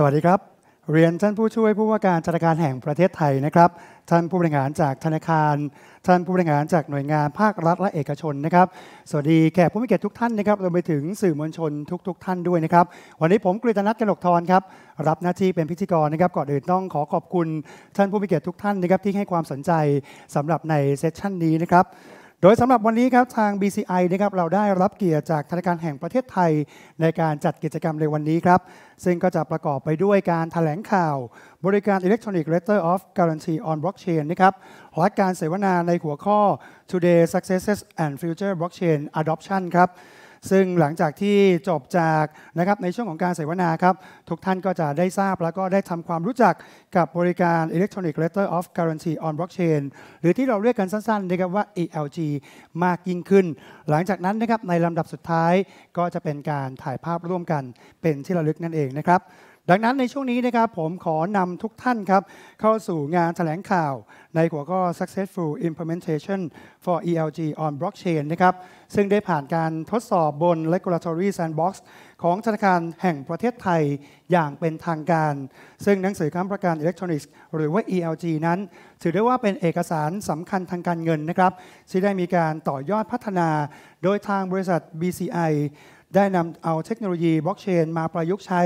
สวัสดีครับเรียนท่านผู้ช่วยผู้ว่าการธนาคารแห่งประเทศไทยนะครับท่านผู้บริหารจากธนาคารท่านผู้บริหารจากหน่วยงาน ภาครัฐและเอกชนนะครับสวัสดีแขกผู้มีเกียรติทุกท่านนะครับรวมไปถึงสื่อมวลชนทุกๆทท่านด้วยนะครับวันนี้ผมกฤตนัทกนกทรครับรับหน้าที่เป็นพิธีกรนะครับ ก่อนอื่นต้องขอขอบคุณท่านผู้มีเกียรติทุกท่านนะครับที่ให้ความสนใจสำหรับในเซสชันนี้นะครับโดยสำหรับวันนี้ครับทาง BCI นะครับเราได้รับเกียรติจากธนาคารแห่งประเทศไทย ในการจัดกิจกรรมในวันนี้ครับซึ่งก็จะประกอบไปด้วยการถแถลงข่าวบริการ Electronic Letter of Guarantee on Blockchain นะครับและการเสวนาในหัวข้อ Today Successes and Future Blockchain Adoption ครับซึ่งหลังจากที่จบจากนะครับในช่วงของการเสวนาครับทุกท่านก็จะได้ทราบ แล้วก็ได้ทำความรู้จักกับบริการ Electronic Letter of Guarantee on Blockchain หรือที่เราเรียกกันสั้นๆนะครับว่า ELG มากยิ่งขึ้น หลังจากนั้นนะครับในลำดับสุดท้ายก็จะเป็นการถ่ายภาพร่วมกันเป็นที่ระลึกนั่นเองนะครับดังนั้นในช่วงนี้นะครับผมขอนำทุกท่านครับเข้าสู่งานแถลงข่าวในหัวข้อ successful implementation for ELG on blockchain นะครับซึ่งได้ผ่านการทดสอบบน regulatory sandbox ของธนาคารแห่งประเทศไทยอย่างเป็นทางการ ซึ่งหนังสือค้ำประกันอิเล็กทรอนิกส์หรือว่า ELG นั้น ถือได้ว่าเป็นเอกสารสำคัญทางการเงินนะครับที่ได้มีการต่อยอดพัฒนา โดยทางบริษัท BCI ได้นำเอาเทคโนโลยีบล็อกเชนมาประยุกต์ใช้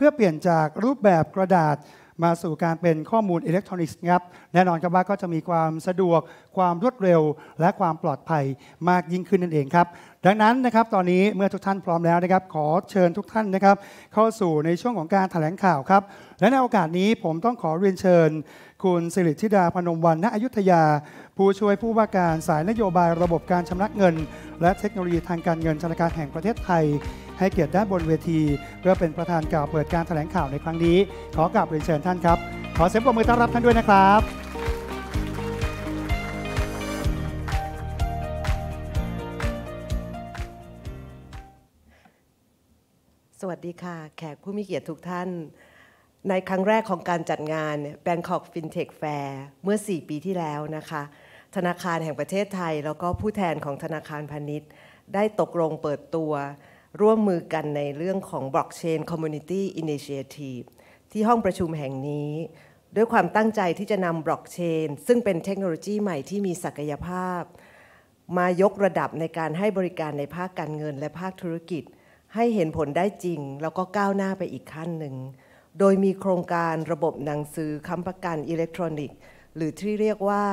เพื่อเปลี่ยนจากรูปแบบกระดาษมาสู่การเป็นข้อมูลอิเล็กทรอนิกส์ครับแน่นอนครับว่าก็จะมีความสะดวกความรวดเร็วและความปลอดภัยมากยิ่งขึ้นนั่นเองครับดังนั้นนะครับตอนนี้เมื่อทุกท่านพร้อมแล้วนะครับ ขอเชิญทุกท่านนะครับเข้าสู่ในช่วงของการถแถลงข่าวครับ และในโอกาสนี้ผมต้องขอเรียนเชิญคุณสิริธิดาพนมวันณอยุธยา ผู้ช่วยผู้ว่าการสายนโยบายระบบการชำระเงิน และเทคโนโลยีทางการเงินธนาคารแห่งประเทศไทย ให้เกียรติด้านบนเวที เพื่อเป็นประธานกล่าวเปิดการแถลงข่าวในครั้งนี้ ขอกราบเรียนเชิญท่านครับ ขอเสียงปรบมือต้อนรับท่านด้วยนะครับ สวัสดีค่ะ แขกผู้มีเกียรติทุกท่านในครั้งแรกของการจัดงาน Bangkok FinTech Fair เมื่อ 4 ปีที่แล้วนะคะ ธนาคารแห่งประเทศไทย แล้วก็ผู้แทนของธนาคารพาณิชย์ได้ตกลงเปิดตัวร่วมมือกันในเรื่องของ Blockchain Community Initiative ที่ห้องประชุมแห่งนี้ด้วยความตั้งใจที่จะนำบล็อกเชนซึ่งเป็นเทคโนโลยีใหม่ที่มีศักยภาพ มายกระดับในการให้บริการในภาคการเงิน และภาคธุรกิจ ให้เห็นผลได้จริง แล้วก็ก้าวหน้าไปอีกขั้นหนึ่งโดยมีโครงการระบบหนังสือค้ำประกันอิเล็กทรอนิกส์ หรือที่เรียกว่า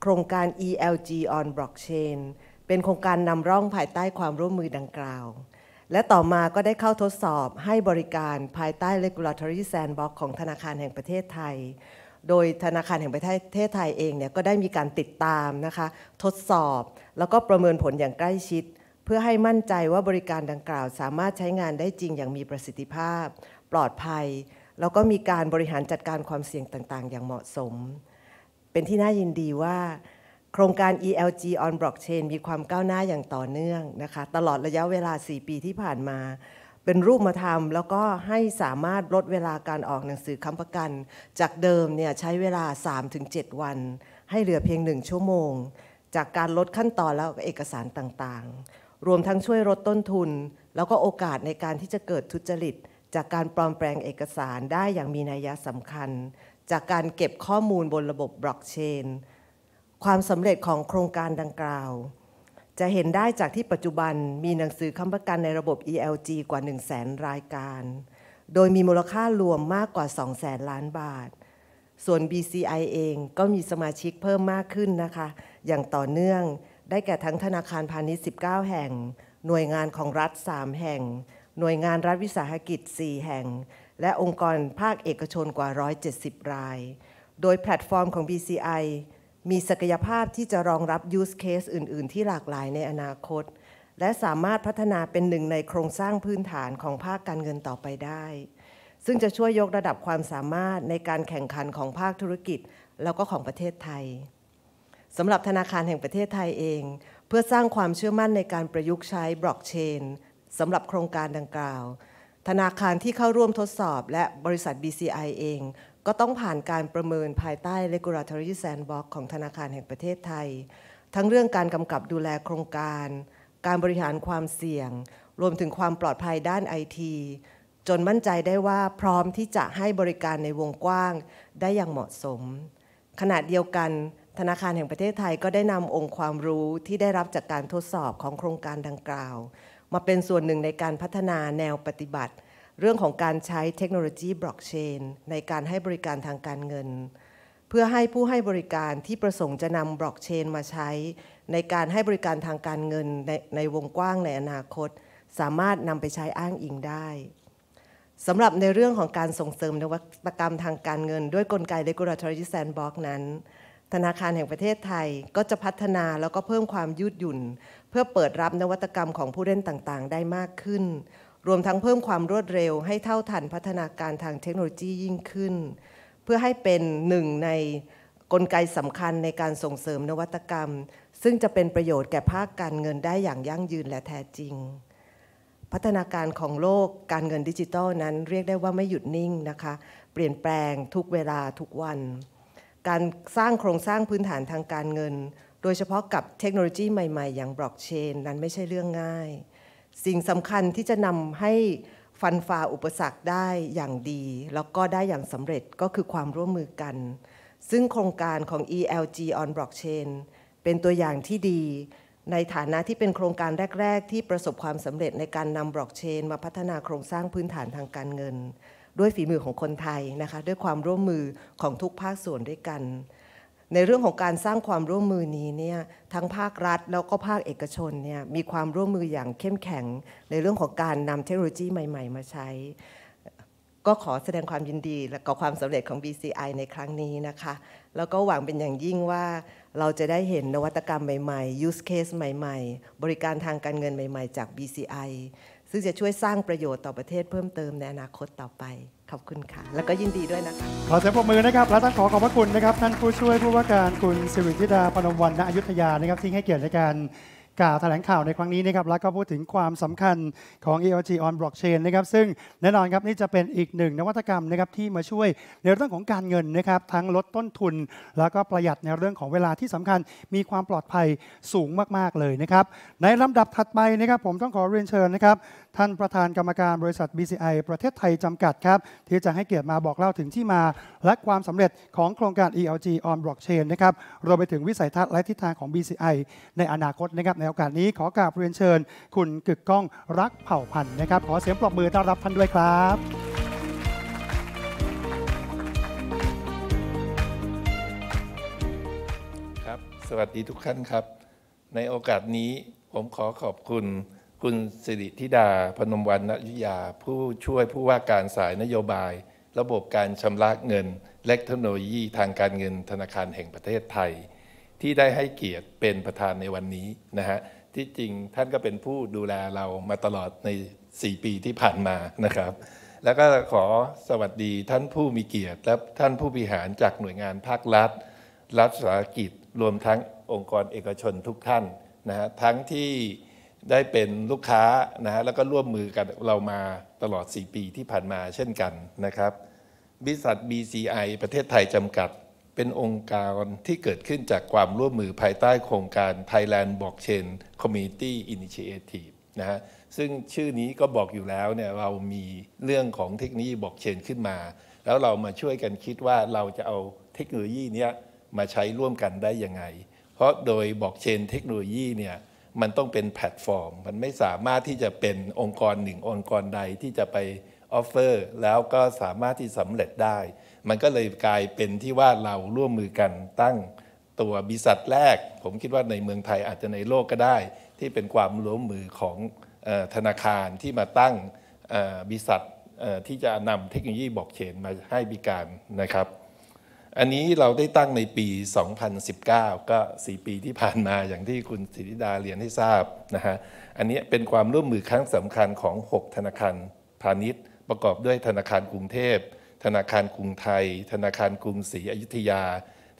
โครงการ ELG on Blockchain เป็นโครงการนำร่องภายใต้ความร่วมมือดังกล่าว และต่อมาก็ได้เข้าทดสอบให้บริการภายใต้ Regulatory Sandbox ของธนาคารแห่งประเทศไทย โดยธนาคารแห่งประเทศไทยเองเนี่ยก็ได้มีการติดตามนะคะทดสอบแล้วก็ประเมินผลอย่างใกล้ชิด เพื่อให้มั่นใจว่าบริการดังกล่าวสามารถใช้งานได้จริงอย่างมีประสิทธิภาพ ปลอดภัยแล้วก็มีการบริหารจัดการความเสี่ยงต่างๆ อย่างเหมาะสม เป็นที่น่ายินดีว่า โครงการ ELG on Blockchain มีความก้าวหน้าอย่างต่อเนื่องนะคะตลอดระยะเวลา 4 ปีที่ผ่านมา เป็นรูปมาทำแล้วก็ให้สามารถลดเวลาการออกหนังสือค้ำประกัน จากเดิมเนี่ยใช้เวลา 3-7 วัน ให้เหลือเพียง 1 ชั่วโมง จากการลดขั้นตอนแล้วเอกสารต่างๆ รวมทั้งช่วยลดต้นทุน แล้วก็โอกาสในการที่จะเกิดทุจริตจากการปลอมแปลงเอกสารได้อย่างมีนัยสำคัญจากการเก็บข้อมูลบนระบบบล็อกเชนความสำเร็จของโครงการดังกล่าว จะเห็นได้จากที่ปัจจุบันมีหนังสือคำประกันในระบบ ELG กว่า 1 0 0 0 0แสนรายการ โดยมีมูลค่ารวมมากกว่า 2 0 0แสนล้านบาท ส่วน BCI เองก็มีสมาชิกเพิ่มมากขึ้นนะคะอย่างต่อเนื่องได้แก่ทั้งธนาคารพาณิชย์19 แห่ง หน่วยงานของรัฐ 3 แห่งหน่วยงานรัฐวิสาหกิจ 4 แห่ง และองค์กรภาคเอกชนกว่า 170 ราย โดยแพลตฟอร์มของ BCI มีศักยภาพที่จะรองรับยูสเคสอื่น ๆ ที่หลากหลายในอนาคต และสามารถพัฒนาเป็นหนึ่งในโครงสร้างพื้นฐานของภาคการเงินต่อไปได้ ซึ่งจะช่วยยกระดับความสามารถในการแข่งขันของภาคธุรกิจ แล้วก็ของประเทศไทย สำหรับธนาคารแห่งประเทศไทยเอง เพื่อสร้างความเชื่อมั่นในการประยุกต์ใช้บล็อกเชนสำหรับโครงการดังกล่าว ธนาคารที่เข้าร่วมทดสอบ และบริษัท BCI เอง ก็ต้องผ่านการประเมินภายใต้ Regulatory Sandbox ของธนาคารแห่งประเทศไทย ทั้งเรื่องการกำกับดูแลโครงการ การบริหารความเสี่ยง รวมถึงความปลอดภัยด้านไอทีจนมั่นใจได้ว่าพร้อมที่จะให้บริการในวงกว้าง ได้อย่างเหมาะสมขณะเดียวกัน ธนาคารแห่งประเทศไทยก็ได้นำองค์ความรู้ที่ได้รับจากการทดสอบของโครงการดังกล่าวมาเป็นส่วนหนึ่งในการพัฒนาแนวปฏิบัติเรื่องของการใช้เทคโนโลยีบล็อกเชนในการให้บริการทางการเงิน เพื่อให้ผู้ให้บริการที่ประสงค์จะนำบล็อกเชนมาใช้ ในการให้บริการทางการเงินในในวงกว้างในอนาคต สามารถนำไปใช้อ้างอิงได้สำหรับในเรื่องของการส่งเสริมนวัตกรรมทางการเงินด้วยกลไก regulatory sandbox นั้นธนาคารแห่งประเทศไทยก็จะพัฒนาแล้วก็เพิ่มความยืดหยุ่น เพื่อเปิดรับนวัตกรรมของผู้เล่นต่างๆ ได้มากขึ้น รวมทั้งเพิ่มความรวดเร็ว ให้เท่าทันพัฒนาการทางเทคโนโลยียิ่งขึ้น เพื่อให้เป็นหนึ่งในกลไกสำคัญในการส่งเสริมนวัตกรรม ซึ่งจะเป็นประโยชน์แก่ภาคการเงินได้อย่างยั่งยืนและแท้จริง พัฒนาการของโลกการเงินดิจิทัลนั้น เรียกได้ว่าไม่หยุดนิ่งนะคะ เปลี่ยนแปลงทุกเวลาทุกวันการสร้างโครงสร้างพื้นฐานทางการเงิน โดยเฉพาะกับเทคโนโลยีใหม่ๆ อย่างบล็อกเชนนั้นไม่ใช่เรื่องง่าย สิ่งสำคัญที่จะนำให้ฟันฝ่าอุปสรรคได้อย่างดี แล้วก็ได้อย่างสำเร็จก็คือความร่วมมือกัน ซึ่งโครงการของ ELG on Blockchain เป็นตัวอย่างที่ดี ในฐานะที่เป็นโครงการแรกๆ ที่ประสบความสำเร็จในการนำบล็อกเชนมาพัฒนาโครงสร้างพื้นฐานทางการเงินด้วยฝีมือของคนไทยนะคะด้วยความร่วมมือของทุกภาคส่วนด้วยกัน ในเรื่องของการสร้างความร่วมมือนี้เนี่ยทั้งภาครัฐ แล้วก็ภาคเอกชนเนี่ยมีความร่วมมืออย่างเข้มแข็งในเรื่องของการนำเทคโนโลยีใหม่ๆ มาใช้ ก็ขอแสดงความยินดีและกับความสำเร็จของ BCI ในครั้งนี้นะคะแล้วก็หวังเป็นอย่างยิ่งว่าเราจะได้เห็นนวัตกรรมใหม่ๆ use case ใหม่ๆ บริการทางการเงินใหม่ ๆจาก BCI ซึ่งจะช่วยสร้างประโยชน์ต่อประเทศเพิ่มเติมในอนาคตต่อไป ขอบคุณค่ะ แล้วก็ยินดีด้วยนะคะขอเสียงปรบมือนะครับ และต้องขอขอบพระคุณนะครับ ท่านผู้ช่วยผู้ว่าการคุณ สิริธิดาปนมวันณอยุธยา นะครับ ที่ให้เกียรติในการกล่าวแถลงข่าวในครั้งนี้นะครับ แล้วก็พูดถึงความสำคัญของ EOG on blockchain นะครับ ซึ่งแน่นอนครับนี่จะเป็นอีกหนึ่งนวัตกรรมนะครับที่มาช่วย ในเรื่องของการเงินนะครับ ทั้งลดต้นทุน แล้วก็ประหยัดในเรื่องของเวลาที่สำคัญมีความปลอดภัยสูงมากๆเลยนะครับ ในลำดับถัดไปนะครับ ผมต้องขอเรียนเชิญนะครับท่านประธานกรรมการบริษัท BCI ประเทศไทยจำกัดครับที่จะให้เกียรติมาบอกเล่าถึงที่มา และความสำเร็จของโครงการ ELG on blockchain นะครับรวมไปถึงวิสัยทัศน์และทิศทางของ BCI ในอนาคตนะครับในโอกาสนี้ขอกราบเรียนเชิญ คุณกึกก้องรักเผ่าพันธุ์นะครับ ขอเสียงปรบมือต้อนรับท่านด้วยครับ ครับสวัสดีทุกท่านครับ ในโอกาสนี้ผมขอขอบคุณ คุณสิริธิดาพนมวรรณยุยาผู้ช่วยผู้ว่าการสายนโยบาย ระบบการชำระเงินและเทคโนโลยีทางการเงินธนาคารแห่งประเทศไทยที่ได้ให้เกียรติเป็นประธานในวันนี้นะฮะที่จริงท่านก็เป็นผู้ดูแลเรามาตลอดใน 4 ปีที่ผ่านมานะครับแล้วก็ขอสวัสดีท่านผู้มีเกียรติและท่านผู้บริหารจากหน่วยงานภาครัฐ รัฐสากิจรวมทั้งองค์กรเอกชนทุกท่านนะฮะทั้งที่ได้เป็นลูกค้านะฮะแล้วก็ร่วมมือกันเรามาตลอด 4 ปีที่ผ่านมาเช่นกันนะครับ บริษัท BCI ประเทศไทยจำกัดเป็นองค์การที่เกิดขึ้นจากความร่วมมือภายใต้โครงการ Thailand Blockchain Community Initiative นะฮะซึ่งชื่อนี้ก็บอกอยู่แล้วเนี่ยเรามีเรื่องของเทคโนโลยีบล็อกเชนขึ้นมา แล้วเรามาช่วยกันคิดว่าเราจะเอาเทคโนโลยีนี้มาใช้ร่วมกันได้ยังไง เพราะโดยบล็อกเชนเทคโนโลยีเนี่ยมันต้องเป็นแพลตฟอร์ม มันไม่สามารถที่จะเป็นองค์กรหนึ่งองค์กรใดที่จะไปออฟเฟอร์แล้วก็สามารถที่สำเร็จได้มันก็เลยกลายเป็นที่ว่าเราร่วมมือกันตั้งตัวบริษัทแรก ผมคิดว่าในเมืองไทยอาจจะในโลกก็ได้ ที่เป็นความร่วมมือของธนาคารที่มาตั้งบริษัทที่จะนำเทคโนโลยีบอกเชนมาให้บริการนะครับ อันนี้เราได้ตั้งในปี 2019 ก็ 4 ปีที่ผ่านมาอย่างที่คุณสิริดาเรียนให้ทราบนะฮะอันนี้เป็นความร่วมมือครั้งสำคัญของ 6 ธนาคารพาณิชย์ประกอบด้วยธนาคารกรุงเทพธนาคารกรุงไทย ธนาคารกรุงศรีอยุธยา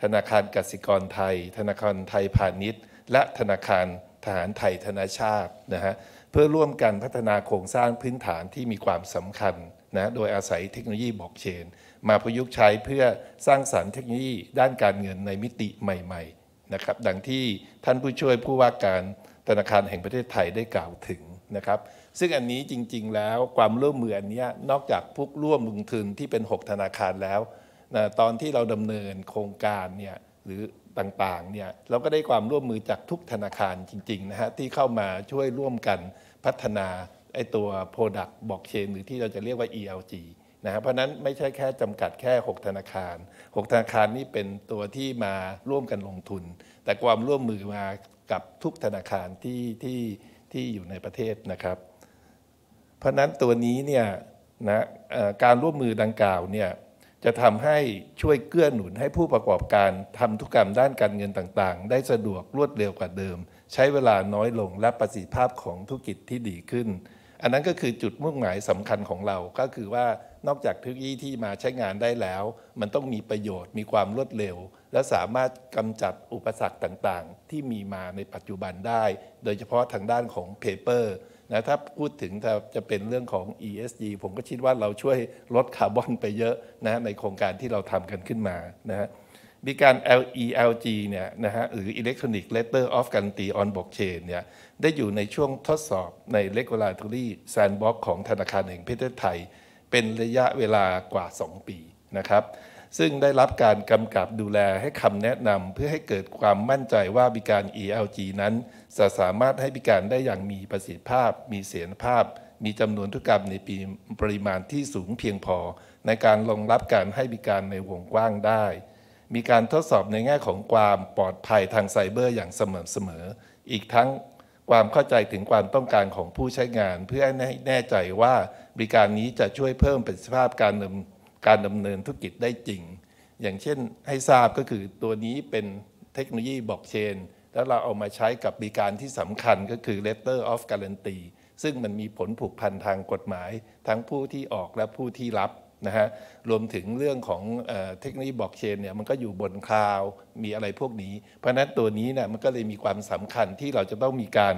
ธนาคารกสิกรไทย ธนาคารไทยพาณิชย์ และธนาคารทหารไทยธนาชาตินะฮะเพื่อร่วมกันพัฒนาโครงสร้างพื้นฐานที่มีความสำคัญนะโดยอาศัยเทคโนโลยีบล็อกเชน มาประยุกต์ใช้เพื่อสร้างสารรค์เทคโนโลยีด้านการเงินในมิติใหม่ๆ นะครับ ดังที่ท่านผู้ช่วยผู้ว่าการธนาคารแห่งประเทศไทยได้กล่าวถึงนะครับซึ่งอันนี้จริงๆ แล้วความร่วมมืออันนี้นอกจากพวกร่วมลงทุนที่เป็น 6 ธนาคารแล้วนะตอนที่เราดำเนินโครงการเนี่ยหรือต่างๆเนี่ยเราก็ได้ความร่วมมือจากทุกธนาคารจริง ๆ นะฮะที่เข้ามาช่วยร่วมกันพัฒนาไอตัว Product ์บ o c k c h a หรือที่เราจะเรียกว่า ELG นะเพราะนั้นไม่ใช่แค่จำกัดแค่ 6 ธนาคาร 6 ธนาคารนี่เป็นตัวที่มาร่วมกันลงทุน แต่ความร่วมมือมากับทุกธนาคารที่ที่ที่อยู่ในประเทศนะครับเพราะนั้นตัวนี้เนี่ยนะการร่วมมือดังกล่าวเนี่ยจะทำให้ช่วยเกื้อหนุนให้ผู้ประกอบการทำธุรกรรมด้านการเงินต่างๆ ได้สะดวกรวดเร็วกว่าเดิม ใช้เวลาน้อยลงและประสิทธิภาพของธุรกิจที่ดีขึ้น อันนั้นก็คือจุดมุ่งหมายสำคัญของเราก็คือว่านอกจากเทคโนโลยีที่มาใช้งานได้แล้ว มันต้องมีประโยชน์มีความรวดเร็ว และสามารถกำจัดอุปสรรคต่างๆ ที่มีมาในปัจจุบันได้ โดยเฉพาะทางด้านของเพเปอร์นะถ้าพูดถึงจะเป็นเรื่องของ ESG ผมก็คิดว่าเราช่วยลดคาร์บอนไปเยอะนะในโครงการที่เราทำกันขึ้นมานะฮะมีการ LELG เนี่ยนะฮะหรือ Electronic Letter of Guarantee on Blockchain เนี่ยได้อยู่ในช่วงทดสอบใน Regulatory Sandbox ของธนาคารแห่งประเทศไทย เป็นระยะเวลากว่า 2 ปีนะครับซึ่งได้รับการกำกับดูแลให้คำแนะนำ เพื่อให้เกิดความมั่นใจว่าบิการ ELG นั้น จะสามารถให้บิการได้อย่างมีประสิทธิภาพ มีเสถียรภาพ มีจำนวนธุรกรรมในปีปริมาณที่สูงเพียงพอ ในการรองรับการให้บิการในวงกว้างได้ มีการทดสอบในแง่ของความปลอดภัยทางไซเบอร์อย่างเสมอเสมอ อีกทั้งความเข้าใจถึงความต้องการของผู้ใช้งาน เพื่อให้แน่ใจว่าบริการนี้จะช่วยเพิ่มประสิทธิภาพการดำการดำเนินธุรกิจได้จริง อย่างเช่นให้ทราบก็คือตัวนี้เป็นเทคโนโลยีบล็อกเชน แล้วเราเอามาใช้กับบริการที่สำคัญก็คือ letter of guarantee ซึ่งมันมีผลผูกพันทางกฎหมาย ทั้งผู้ที่ออกและผู้ที่รับนะฮะ รวมถึงเรื่องของเทคโนโลยีบล็อกเชนเนี่ยมันก็อยู่บนคลาว มีอะไรพวกนี้ เพราะนั้นตัวนี้นะมันก็เลยมีความสำคัญที่เราจะต้องมีการ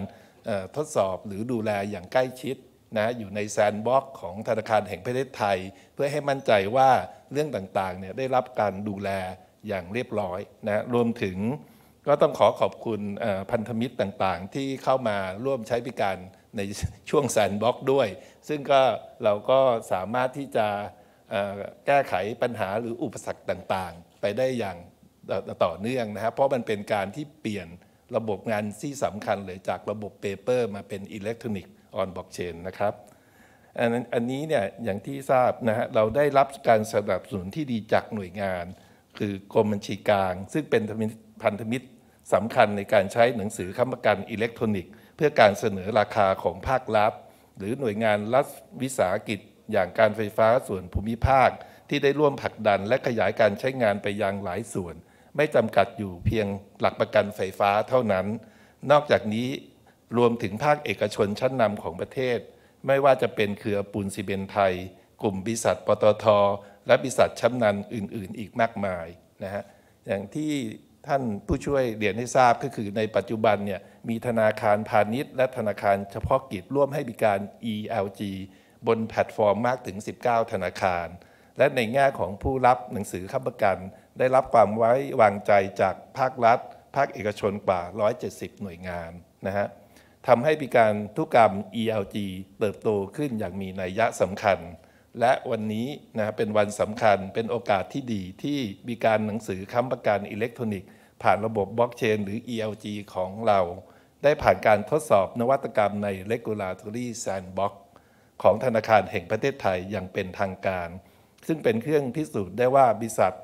ทดสอบหรือดูแลอย่างใกล้ชิดนะอยู่ในแซนด์บ็อกของธนาคารแห่งประเทศไทย เพื่อให้มั่นใจว่าเรื่องต่างๆเนี่ยได้รับการดูแลอย่างเรียบร้อยนะรวมถึงก็ต้องขอขอบคุณพันธมิตรต่างๆ ที่เข้ามาร่วมใช้บริการในช่วงแซนด์บ็อกด้วย ซึ่งก็เราก็สามารถที่จะแก้ไขปัญหาหรืออุปสรรคต่างๆ ไปได้อย่างต่อเนื่องนะครับเพราะมันเป็นการที่เปลี่ยนระบบงานที่สำคัญเลยจากระบบเปเปอร์มาเป็นอิเล็กทรอนิกส์ on blockchain นะครับอันนี้เนี่ยอย่างที่ทราบนะฮะเราได้รับการสนับสนุนที่ดีจากหน่วยงาน คือกรมบัญชีกลาง ซึ่งเป็นพันธมิตรสำคัญในการใช้หนังสือค้ำประกันอิเล็กทรอนิกส์เพื่อการเสนอราคาของภาครัฐหรือหน่วยงานรัฐวิสาหกิจอย่างการไฟฟ้าส่วนภูมิภาค ที่ได้ร่วมผลักดันและขยายการใช้งานไปยังหลายส่วน ไม่จำกัดอยู่เพียงหลักประกันไฟฟ้าเท่านั้น นอกจากนี้รวมถึงภาคเอกชนชั้นนำของประเทศ ไม่ว่าจะเป็นเครือปูนซีเมนไทย กลุ่มบริษัทปตท และบริษัทชั้นนำอื่น ๆ อีกมากมายนะฮะอย่างที่ท่านผู้ช่วยเรียนให้ทราบก็คือในปัจจุบันเนี่ยมีธนาคารพาณิชย์ และธนาคารเฉพาะกิจร่วมให้บริการ ELG บนแพลตฟอร์มมากถึง 19 ธนาคาร และในแง่ของผู้รับหนังสือค้ำประกัน ได้รับความไว้วางใจจากภาครัฐ ภาคเอกชนกว่า 170 หน่วยงานนะฮะทำให้มีการทุกกรรม ELG เติบโตขึ้นอย่างมีนัยยะสำคัญ และวันนี้นะเป็นวันสำคัญเป็นโอกาสที่ดีที่มีการหนังสือค้ำประกันอิเล็กทรอนิกส์ผ่านระบบบล็อกเชนหรือ ELG ของเรา ได้ผ่านการทดสอบนวัตกรรมใน Regulatory Sandbox ของธนาคารแห่งประเทศไทยอย่างเป็นทางการ ซึ่งเป็นเครื่องพิสูจน์ได้ว่าบริษัท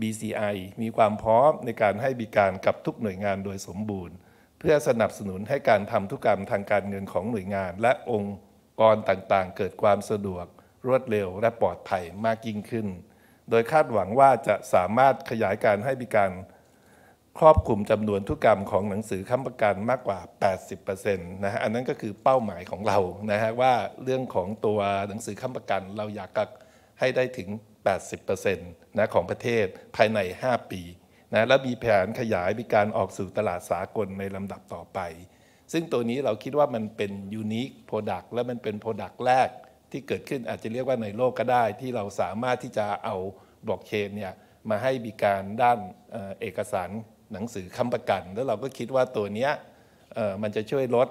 BCI มีความพร้อมในการให้บริการกับทุกหน่วยงานโดยสมบูรณ์พื่อสนับสนุนให้การทำธุกรรมทางการเงินของหน่วยงาน และองค์กรต่างๆ เกิดความสะดวกรวดเร็วและปลอดภัยมากยิ่งขึ้น โดยคาดหวังว่าจะสามารถขยายการให้บริการครอบคลุมจำนวนธุกกรรมของหนังสือค้ำประกันมากกว่า 80%นะฮะ อันนั้นก็คือเป้าหมายของเรานะฮะว่าเรื่องของตัวหนังสือค้ำประกันเราอยากให้ได้ถึง 80%นะของประเทศภายใน 5 ปีนะแล้วมีแผนขยายมีการออกสู่ตลาดสากลในลำดับต่อไป ซึ่งตัวนี้เราคิดว่ามันเป็นยูนิคโปรดักต์และมันเป็นโปรดักต์แรก ที่เกิดขึ้นอาจจะเรียกว่าในโลกก็ได้ ที่เราสามารถที่จะเอาบล็อกเชนเนี่ยมาให้มีการด้านเอกสารหนังสือค้ำประกัน แล้วเราก็คิดว่าตัวนี้ มันจะช่วยลด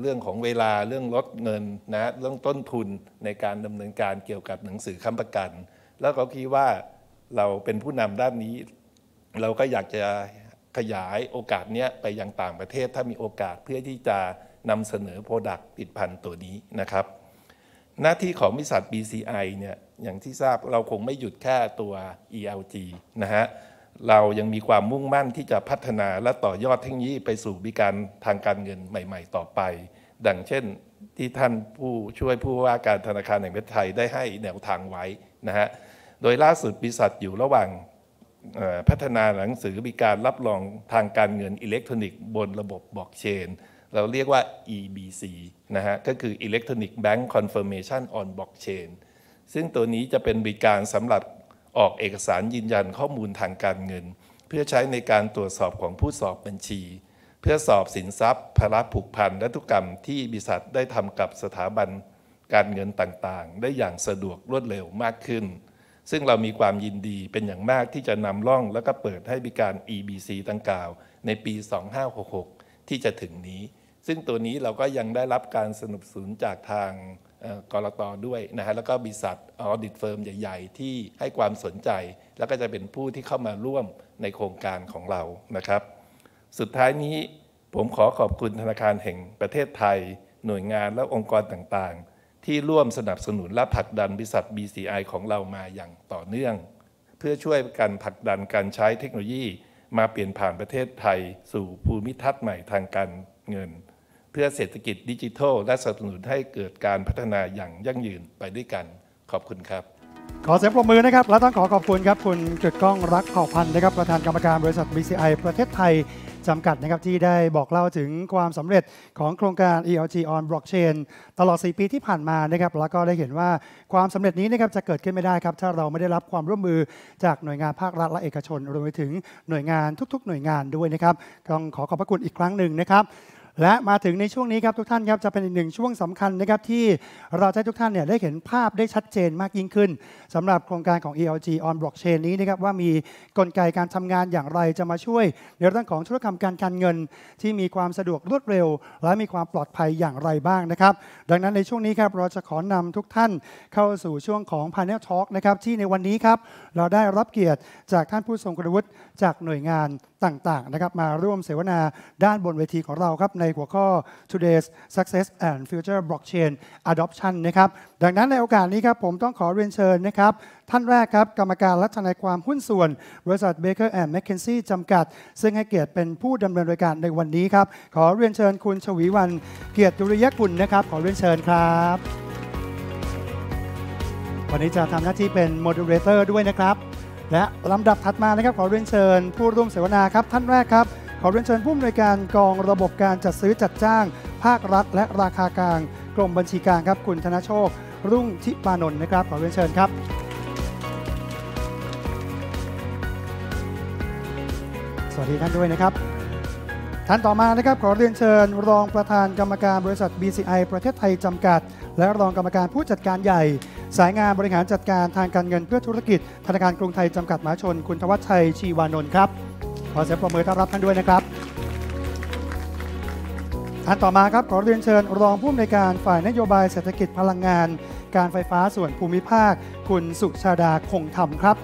เรื่องของเวลาเรื่องลดเงินนะเรื่องต้นทุนในการดำเนินการเกี่ยวกับหนังสือค้ำประกัน แล้วก็คิดว่าเราเป็นผู้นำด้านนี้เราก็อยากจะขยายโอกาสนี้ไปยังต่างประเทศถ้ามีโอกาสเพื่อที่จะนำเสนอโปรดักต์ผลิตภัณฑ์ตัวนี้นะครับ หน้าที่ของบริษัท BCI เนี่ย อย่างที่ทราบเราคงไม่หยุดแค่ตัว ELG นะฮะ เรายังมีความมุ่งมั่นที่จะพัฒนาและต่อยอดเทคโนโลยีไปสู่บริการทางการเงินใหม่ๆ ต่อไป ดังเช่นที่ท่านผู้ช่วยผู้ว่าการธนาคารแห่งประเทศไทยได้ให้แนวทางไว้นะฮะโดยล่าสุดบริษัทอยู่ระหว่างพัฒนาหนังสือมีการรับรองทางการเงินอิเล็กทรอนิกส์บนระบบบล็อกเชนเราเรียกว่า EBC นะฮะก็คือ Electronic Bank Confirmation on Blockchain ซึ่งตัวนี้จะเป็นบริการสำหรับออกเอกสารยืนยันข้อมูลทางการเงิน เพื่อใช้ในการตรวจสอบของผู้สอบบัญชี เพื่อสอบสินทรัพย์ภาระผูกพันและทุกกรรมที่บริษัทได้ทำกับสถาบันการเงินต่างๆ ได้อย่างสะดวกรวดเร็วมากขึ้นซึ่งเรามีความยินดีเป็นอย่างมากที่จะนำร่องแล้วก็เปิดให้บริการ EBC ตังกล่าว ในปี 2566 ที่จะถึงนี้ ซึ่งตัวนี้เราก็ยังได้รับการสนับสนุนจากทางกรตด้วยนะฮะแล้วก็บริษัทออดิตเฟิร์มใหญ่ๆ ที่ให้ความสนใจแล้วก็จะเป็นผู้ที่เข้ามาร่วมในโครงการของเรานะครับ สุดท้ายนี้ผมขอขอบคุณธนาคารแห่งประเทศไทย หน่วยงานและองค์กรต่างๆที่ร่วมสนับสนุนและผลักดันบริษัท BCI ของเรามาอย่างต่อเนื่อง เพื่อช่วยกันผลักดันการใช้เทคโนโลยีมาเปลี่ยนผ่านประเทศไทยสู่ภูมิทัศน์ใหม่ทางการเงิน เพื่อเศรษฐกิจดิจิทัลและสนับสนุนให้เกิดการพัฒนาอย่างยั่งยืนไปด้วยกัน ขอบคุณครับขอเสียงปรบมือนะครับ และต้องขอขอบคุณครับคุณจุดกล้องรักขอบพันธ์นะครับประธานกรรมการบริษัท BCI ประเทศไทยจำกัดนะครับที่ได้บอกเล่าถึงความสำเร็จของโครงการ ELG on Blockchain ตลอด 4 ปี ที่ผ่านมานะครับ แล้วก็ได้เห็นว่าความสำเร็จนี้นะครับจะเกิดขึ้นไม่ได้ครับถ้าเราไม่ได้รับความร่วมมือจากหน่วยงานภาครัฐและเอกชนรวมไปถึงหน่วยงานทุก ๆ หน่วยงานด้วยนะครับ ต้องขอขอบพระคุณอีกครั้งหนึ่งนะครับและมาถึงในช่วงนี้ครับทุกท่านครับจะเป็นอีกหนึ่งช่วงสำคัญนะครับที่เราจะทุกท่านเนี่ยได้เห็นภาพได้ชัดเจนมากยิ่งขึ้น สำหรับโครงการของ ELG on blockchain นี้นะครับว่ามีกลไกการทำงานอย่างไรจะมาช่วยในเรื่องของธุรกรรมการการเงิน ที่มีความสะดวกรวดเร็ว และมีความปลอดภัยอย่างไรบ้างนะครับ ดังนั้นในช่วงนี้ครับเราจะขอนำทุกท่านเข้าสู่ช่วงของ panel talk นะครับที่ในวันนี้ครับเราได้รับเกียรติจากท่านผู้ทรงคุณวุฒิจากหน่วยงานต่างๆนะครับมาร่วมเสวนาด้านบนเวทีของเราครับในในหัวข้อ Today's Success and Future Blockchain Adoption นะครับ ดังนั้นในโอกาสนี้ครับผมต้องขอเรียนเชิญนะครับ ท่านแรกครับกรรมการและทนายความหุ้นส่วนบริษัท Baker and McKenzie จำกัด ซึ่งให้เกียรติเป็นผู้ดำเนินรายการในวันนี้ครับขอเรียนเชิญ คุณชวีวันเกียรติดุริยกุลนะครับขอเรียนเชิญครับวันนี้จะทำหน้าที่เป็นโมเดเลเตอร์ด้วยนะครับ และลำดับถัดมานะครับขอเรียนเชิญผู้ร่วมเสวนาครับท่านแรกครับขอเรียนเชิญผู้อำนวยการกองระบบการจัดซื้อจัดจ้างภาครัฐ และราคากลาง กรมบัญชีกลางครับคุณธนโชค รุ่งทิปานนท์นะครับขอเรียนเชิญครับ สวัสดีท่านด้วยนะครับท่านต่อมานะครับ ขอเรียนเชิญ รองประธานกรรมการบริษัท BCI ประเทศไทยจำกัด และรองกรรมการผู้จัดการใหญ่ สายงานบริหารจัดการทางการเงินเพื่อธุรกิจธนาคารกรุงไทยจำกัดมหาชน คุณทวัชชัยชีวานนท์ครับขอเสียงปรบมือต้อนรับท่านด้วยนะครับ ท่านต่อมาครับ ขอเรียนเชิญ รองผู้อำนวยการฝ่ายนโยบายเศรษฐกิจพลังงาน การไฟฟ้าส่วนภูมิภาคคุณสุชาดาคงธรรมครับ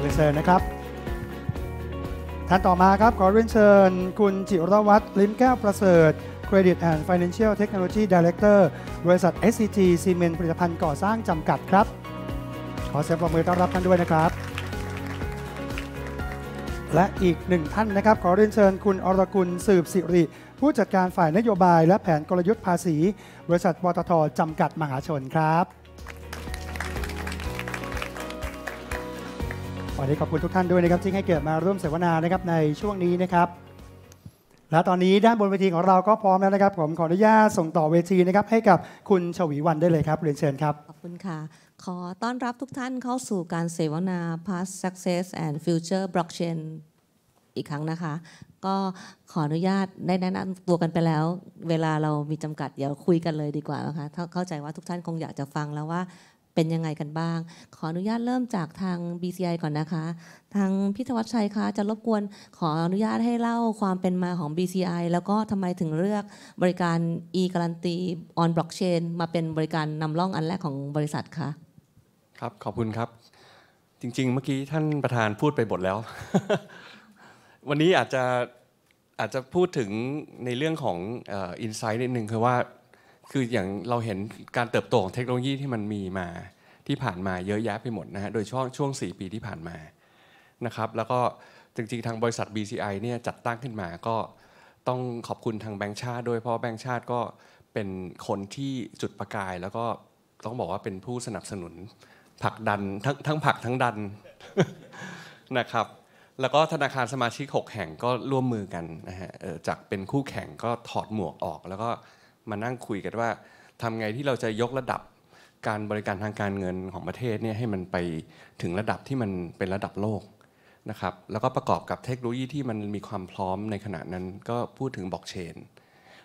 เรียนเชิญนะครับท่านต่อมาครับ ขอเรียนเชิญคุณจิรวัตรลิ้มแก้วประเสริฐ Credit and Financial Technology Director บริษัท s c t ซีเมนต์ผลิตภัณฑ์ก่อสร้างจำกัดครับขอเสียงปรบมือต้อนรับท่านด้วยนะครับ และอีกหนึ่งท่านนะครับ ขอเรียนเชิญ คุณอรกุลสืบสิริผู้จัดการฝ่ายนโยบาย และแผนกลยุทธ์ภาษีบริษัทปตทจำกัดมหาชนครับ วันนี้ขอบคุณทุกท่านด้วยนะครับที่ให้เกิดมาร่วมเสวนานะครับในช่วงนี้นะครับ และตอนนี้ด้านบนเวทีของเราก็พร้อมแล้วนะครับ ผมขออนุญาตส่งต่อเวทีนะครับ ให้กับคุณชวีวันได้เลยครับเรียนเชิญครับ ขอบคุณค่ะขอต้อนรับทุกท่านเข้าสู่การเสวนา Past Success and Future Blockchain อีกครั้งนะคะ ก็ขออนุญาตได้แนะนำตัวกันไปแล้ว เวลาเรามีจำกัดเดี๋ยวคุยกันเลยดีกว่านะคะเข้าใจว่าทุกท่านคงอยากจะฟังแล้วว่าเป็นยังไงกันบ้าง ขออนุญาตเริ่มจากทาง BCI ก่อนนะคะ ทางพิทวัชชัยคะจะรบกวนขออนุญาตให้เล่าความเป็นมาของ BCI แล้วก็ทำไมถึงเลือกบริการ e การันตี on blockchain มาเป็นบริการนำร่องอันแรกของบริษัทคะครับขอบคุณครับจริงๆ เมื่อกี้ท่านประธานพูดไปบทแล้ว วันนี้อาจจะอาจจะพูดถึงในเรื่องของอินไซต์นิดนึงคือว่าคืออย่างเราเห็นการเติบโตของเทคโนโลยีที่มันมีมา ที่ผ่านมาเยอะแยะไปหมดนะฮะโดยช่วงช่วง 4 ปีที่ผ่านมานะครับ แล้วก็จริง ๆทางบริษัท BCI เนี่ยจัดตั้งขึ้นมาก็ต้องขอบคุณทางแบงค์ชาติด้วยเพราะแบงค์ชาติก็เป็นคนที่จุดประกาย แล้วก็ต้องบอกว่าเป็นผู้สนับสนุนผักดันทั้งทั้งผักทั้งดันนะครับแล้วก็ธนาคารสมาชิก 6 แห่งก็ร่วมมือกันนะฮะจากเป็นคู่แข่งก็ถอดหมวกออก แล้วก็มานั่งคุยกันว่าทำไงที่เราจะยกระดับการบริการทางการเงินของประเทศเนี่ยให้มันไปถึงระดับที่มันเป็นระดับโลกนะครับแล้วก็ประกอบกับเทคโนโลยีที่มันมีความพร้อมในขณะนั้นก็พูดถึงบล็อกเชน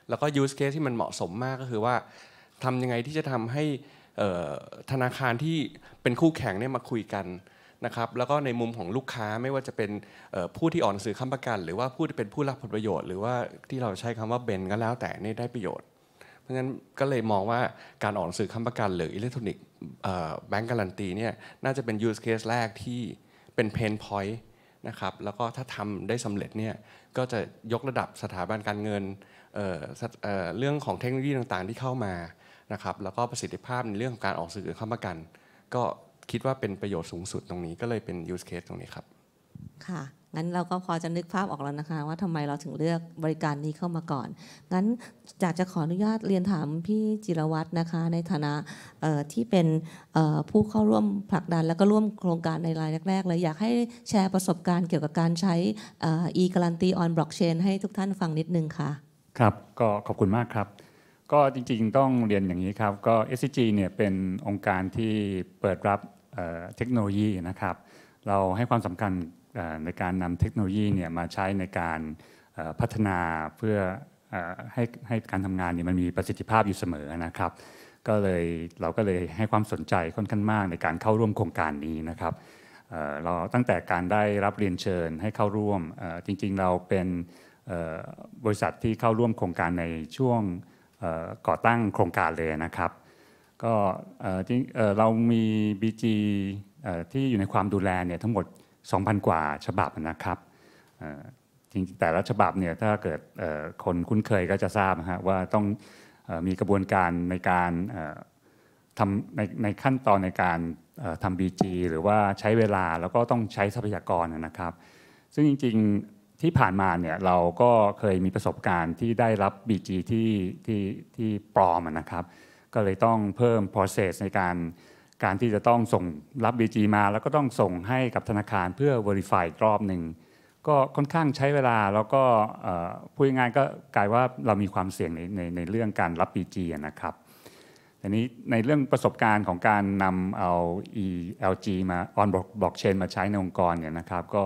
แล้วก็ยูสเคสที่มันเหมาะสมมากก็คือว่าทำยังไงที่จะทำให้ธนาคารที่เป็นคู่แข่งเนี่ยมาคุยกันนะครับแล้วก็ในมุมของลูกค้าไม่ว่าจะเป็นผู้ที่อ่อนสื่อค้ำประกัน หรือว่าผู้ที่เป็นผู้รับผลประโยชน์หรือว่าที่เราใช้คำว่าเบนก็แล้วแต่นี่ได้ประโยชน์ เพราะฉะนั้นก็เลยมองว่าการอ่อนสื่อค้ำประกัน หรืออิเล็กทรอนิกส์แบงก์การันตีเนี่ยน่าจะเป็นยูสเคสแรกที่เป็นเพนพอยต์นะครับแล้วก็ถ้าทำได้สำเร็จเนี่ยก็จะยกระดับสถาบันการเงินเเเรื่องของเทคโนโลยีต่างๆ ที่เข้ามานะครับแล้วก็ประสิทธิภาพในเรื่องของการออกสื่อเข้ามากัน ก็คิดว่าเป็นประโยชน์สูงสุดตรงนี้ก็เลยเป็น use case ตรงนี้ครับ ค่ะงั้นเราก็พอจะนึกภาพออกแล้วนะคะ ว่าทำไมเราถึงเลือกบริการนี้เข้ามาก่อน งั้นอยากจะขออนุญาตเรียนถามพี่จิรวัตรนะคะ ในฐานะที่เป็นผู้เข้าร่วมผลักดัน แล้วก็ร่วมโครงการในรายแรกๆเลยอยากให้แชร์ประสบการณ์เกี่ยวกับการใช้ e-guarantee on blockchain ให้ทุกท่านฟังนิดนึงค่ะ ครับก็ขอบคุณมากครับก็จริงๆต้องเรียนอย่างนี้ครับก็ SCG เนี่ยเป็นองค์การที่เปิดรับเทคโนโลยีนะครับ เราให้ความสำคัญในการนำเทคโนโลยีเนี่ยมาใช้ในการพัฒนาเพื่อให้ให้การทำงานเนี่ยมันมีประสิทธิภาพอยู่เสมอนะครับก็เลยเราก็เลยให้ความสนใจค่อนข้างมากในการเข้าร่วมโครงการนี้นะครับเราตั้งแต่การได้รับเรียนเชิญให้เข้าร่วมจริงๆเราเป็นบริษัทที่เข้าร่วมโครงการในช่วงก่อตั้งโครงการเลยนะครับ ก็เรามี BG ที่อยู่ในความดูแลเนี่ยทั้งหมด2,000 กว่าฉบับนะครับจริงแต่ละฉบับเนี่ยถ้าเกิดคนคุ้นเคยก็จะทราบฮะว่าต้องมีกระบวนการในการทำในในขั้นตอนในการทำบีจีหรือว่าใช้เวลาแล้วก็ต้องใช้ทรัพยากรนะครับ ซึ่งจริงที่ผ่านมาเนี่ยเราก็เคยมีประสบการณ์ที่ได้รับ BG ที่ที่ที่ปลอมนะครับ ก็เลยต้องเพิ่ม process ในการการที่จะต้องส่งรับ BG มาแล้วก็ต้องส่งให้กับธนาคารเพื่อ verify รอบหนึ่งก็ค่อนข้างใช้เวลาแล้วก็พูดง่ายก็กลายว่าเรามีความเสี่ยงในในในเรื่องการรับ BG นะครับอันนี้ในเรื่องประสบการณ์ของการนำเอา ELG มา on blockchain มาใช้ในองค์กรเนี่ยนะครับ ก็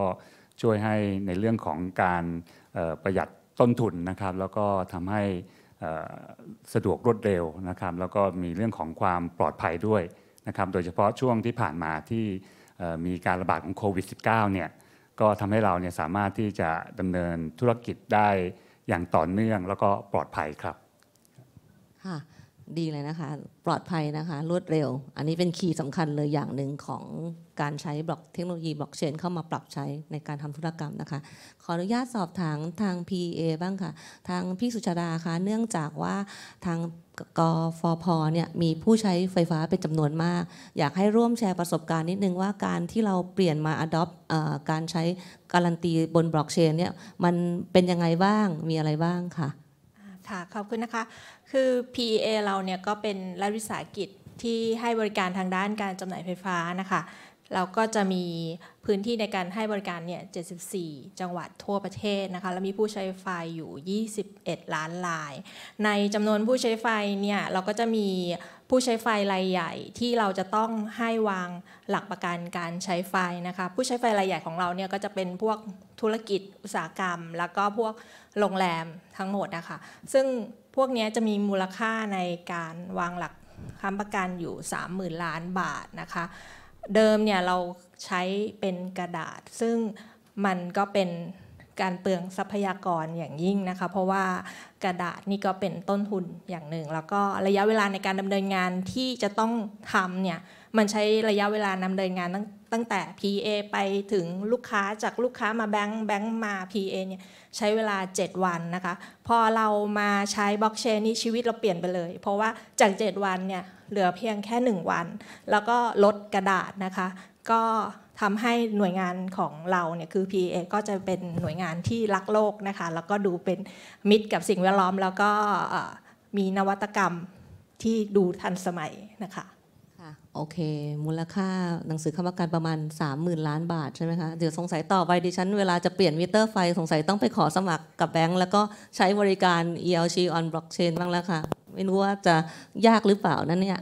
ช่วยให้ในเรื่องของการประหยัดต้นทุนนะครับ แล้วก็ทำให้สะดวกรวดเร็วนะครับ แล้วก็มีเรื่องของความปลอดภัยด้วยนะครับโดยเฉพาะช่วงที่ผ่านมาที่มีการระบาดของโควิด -19 เนี่ยก็ทำให้เราเนี่ยสามารถที่จะดำเนินธุรกิจได้อย่างต่อเนื่องแล้วก็ปลอดภัยครับค่ะดีเลยนะคะ ปลอดภัยนะคะรวดเร็วอันนี้เป็นคีย์สำคัญเลยอย่างหนึ่งของการใช้บล็อกเทคโนโลยีบล็อกเชนเข้ามาปรับใช้ในการทำธุรกรรมนะคะ ขออนุญาตสอบถามทาง PA บ้างค่ะ ทางพี่สุชาดาคะเนื่องจากว่าทางกฟพเนี่ยมีผู้ใช้ไฟฟ้าเป็นจำนวนมาก อยากให้ร่วมแชร์ประสบการณ์นิดนึงว่าการที่เราเปลี่ยนมา adopt การใช้การันตีบนบล็อกเชนเนี่ยมันเป็นยังไงบ้างมีอะไรบ้างค่ะค่ะขอบคุณนะคะคือ PEA เราเนี่ยก็เป็นรัฐวิสาหกิจที่ให้บริการทางด้านการจำหน่ายไฟฟ้านะคะเราก็จะมีพื้นที่ในการให้บริการเนี่ย 74 จังหวัดทั่วประเทศนะคะ แล้วมีผู้ใช้ไฟอยู่ 21 ล้านราย ในจำนวนผู้ใช้ไฟเนี่ย เราก็จะมีผู้ใช้ไฟรายใหญ่ที่เราจะต้องให้วางหลักประกันการใช้ไฟนะคะ ผู้ใช้ไฟรายใหญ่ของเราเนี่ยก็จะเป็นพวกธุรกิจอุตสาหกรรม แล้วก็พวกโรงแรมทั้งหมดนะคะ ซึ่งพวกนี้จะมีมูลค่าในการวางหลักค้ำประกันอยู่ 30,000 ล้านบาทนะคะเดิมเนี่ยเราใช้เป็นกระดาษ ซึ่งมันก็เป็นการเปลืองทรัพยากรอย่างยิ่งนะคะเพราะว่ากระดาษนี่ก็เป็นต้นทุนอย่างหนึ่งแล้วก็ระยะเวลาในการดำเนินงานที่จะต้องทำเนี่ยมันใช้ระยะเวลาดำเนินงานตั้งตั้งแต่ PA ไปถึงลูกค้าจากลูกค้ามาแบงค์แบงค์มา PA เนี่ยใช้เวลา 7 วันนะคะพอเรามาใช้บล็อกเชนนี่ชีวิตเราเปลี่ยนไปเลย เพราะว่าจาก7วันเนี่ยเหลือเพียงแค่1วันแล้วก็ลดกระดาษนะคะ ก็ทำให้หน่วยงานของเราเนี่ยคือ PA ก็จะเป็นหน่วยงานที่รักโลกนะคะแล้วก็ดูเป็นมิตรกับสิ่งแวดล้อม แล้วก็มีนวัตกรรมที่ดูทันสมัยนะคะโอเค มูลค่าหนังสือคำประกันประมาณ30,000ล้านบาทใช่ไหมคะเดี๋ยวสงสัยต่อไปดิฉันเวลาจะเปลี่ยนมิเตอร์ไฟสงสัยต้องไปขอสมัครกับแบงก์แล้วก็ใช้บริการ ELG on blockchain บ้างแล้วค่ะไม่รู้ว่าจะยากหรือเปล่านั่นเนี่ย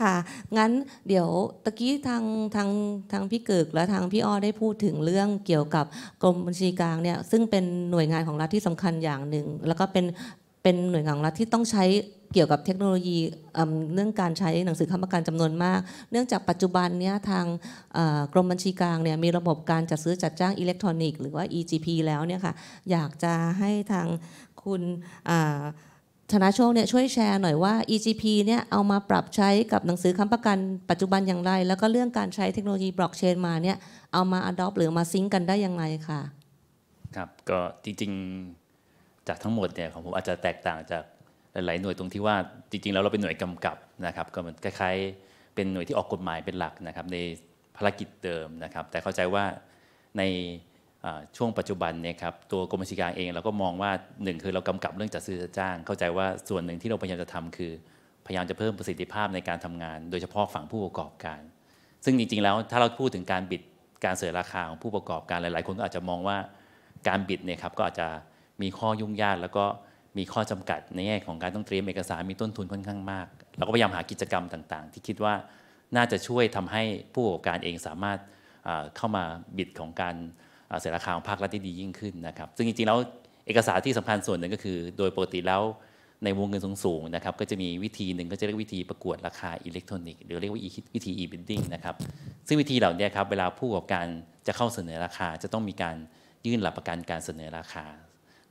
ค่ะงั้นเดี๋ยวตะกี้ทางทางทางพี่เกิกและทางพี่อ้อได้พูดถึงเรื่องเกี่ยวกับ กรมบัญชีกลางเนี่ยซึ่งเป็นหน่วยงานของรัฐที่สำคัญอย่างหนึ่ง แล้วก็เป็นเป็นหน่วยงานของรัฐที่ต้องใช้เกี่ยวกับเทคโนโลยีเรื่องการใช้หนังสือคำประกันจำนวนมากเนื่องจากปัจจุบันเนี้ยทางกรมบัญชีกลางเนี่ยมีระบบการจัดซื้อจัดจ้างอิเล็กทรอนิกส์หรือว่า EGP แล้วเนี่ยค่ะอยากจะให้ทางคุณธนาโชคเนี่ยช่วยแชร์หน่อยว่า EGP เนี่ยเอามาปรับใช้กับหนังสือคำประกันปัจจุบันอย่างไร แล้วก็เรื่องการใช้เทคโนโลยีบล็อกเชนมาเนี่ย เอามา adopt หรือมาซิงกันได้อย่างไรค่ะ ครับ ก็จริงๆจากทั้งหมดเนี่ย ของผมอาจจะแตกต่างจากหลาย ๆ หน่วยตรงที่ว่าจริงๆแล้วเราเป็นหน่วยกำกับนะครับ ก็มันคล้ายๆเป็นหน่วยที่ออกกฎหมายเป็นหลักนะครับในภารกิจเดิมนะครับแต่เข้าใจว่าในช่วงปัจจุบันเนี่ยครับตัวกรมบัญชีกลางเองเราก็มองว่าหนึ่งคือเรากำกับเรื่องจัดซื้อจัดจ้าง เข้าใจว่า ส่วนหนึ่งที่เราพยายามจะทำคือพยายามจะเพิ่มประสิทธิภาพในการทำงาน โดยเฉพาะฝั่งผู้ประกอบการ ซึ่งจริงๆแล้ว ถ้าเราพูดถึงการบิดการเสียราคาของผู้ประกอบการหลาย ๆ คนก็อาจจะมองว่าการบิดเนี่ยครับก็อาจจะมีข้อยุ่งยากแล้วก็มีข้อจำกัดในแง่ของการต้องเตรียมเอกสารมีต้นทุนค่อนข้างมากเราก็พยายามหากิจกรรมต่างๆ ที่คิดว่าน่าจะช่วยทำให้ผู้ประกอบการเองสามารถเข้ามาบิดของการเสรีราคาของภาครัฐที่ดียิ่งขึ้นนะครับ ซึ่งจริงๆแล้วเอกสารที่สำคัญส่วนหนึ่งก็คือ โดยปกติแล้วในวงเงินสูงๆนะครับ ก็จะมีวิธีหนึ่งก็จะเรียกวิธีประกวดราคาอิเล็กทรอนิกส์หรือเรียกว่าวิธี e-bidding นะครับ ซึ่งวิธีเหล่านี้ครับ เวลาผู้ประกอบการจะเข้าเสนอราคาจะต้องมีการยื่นหลักประกันการเสนอราคา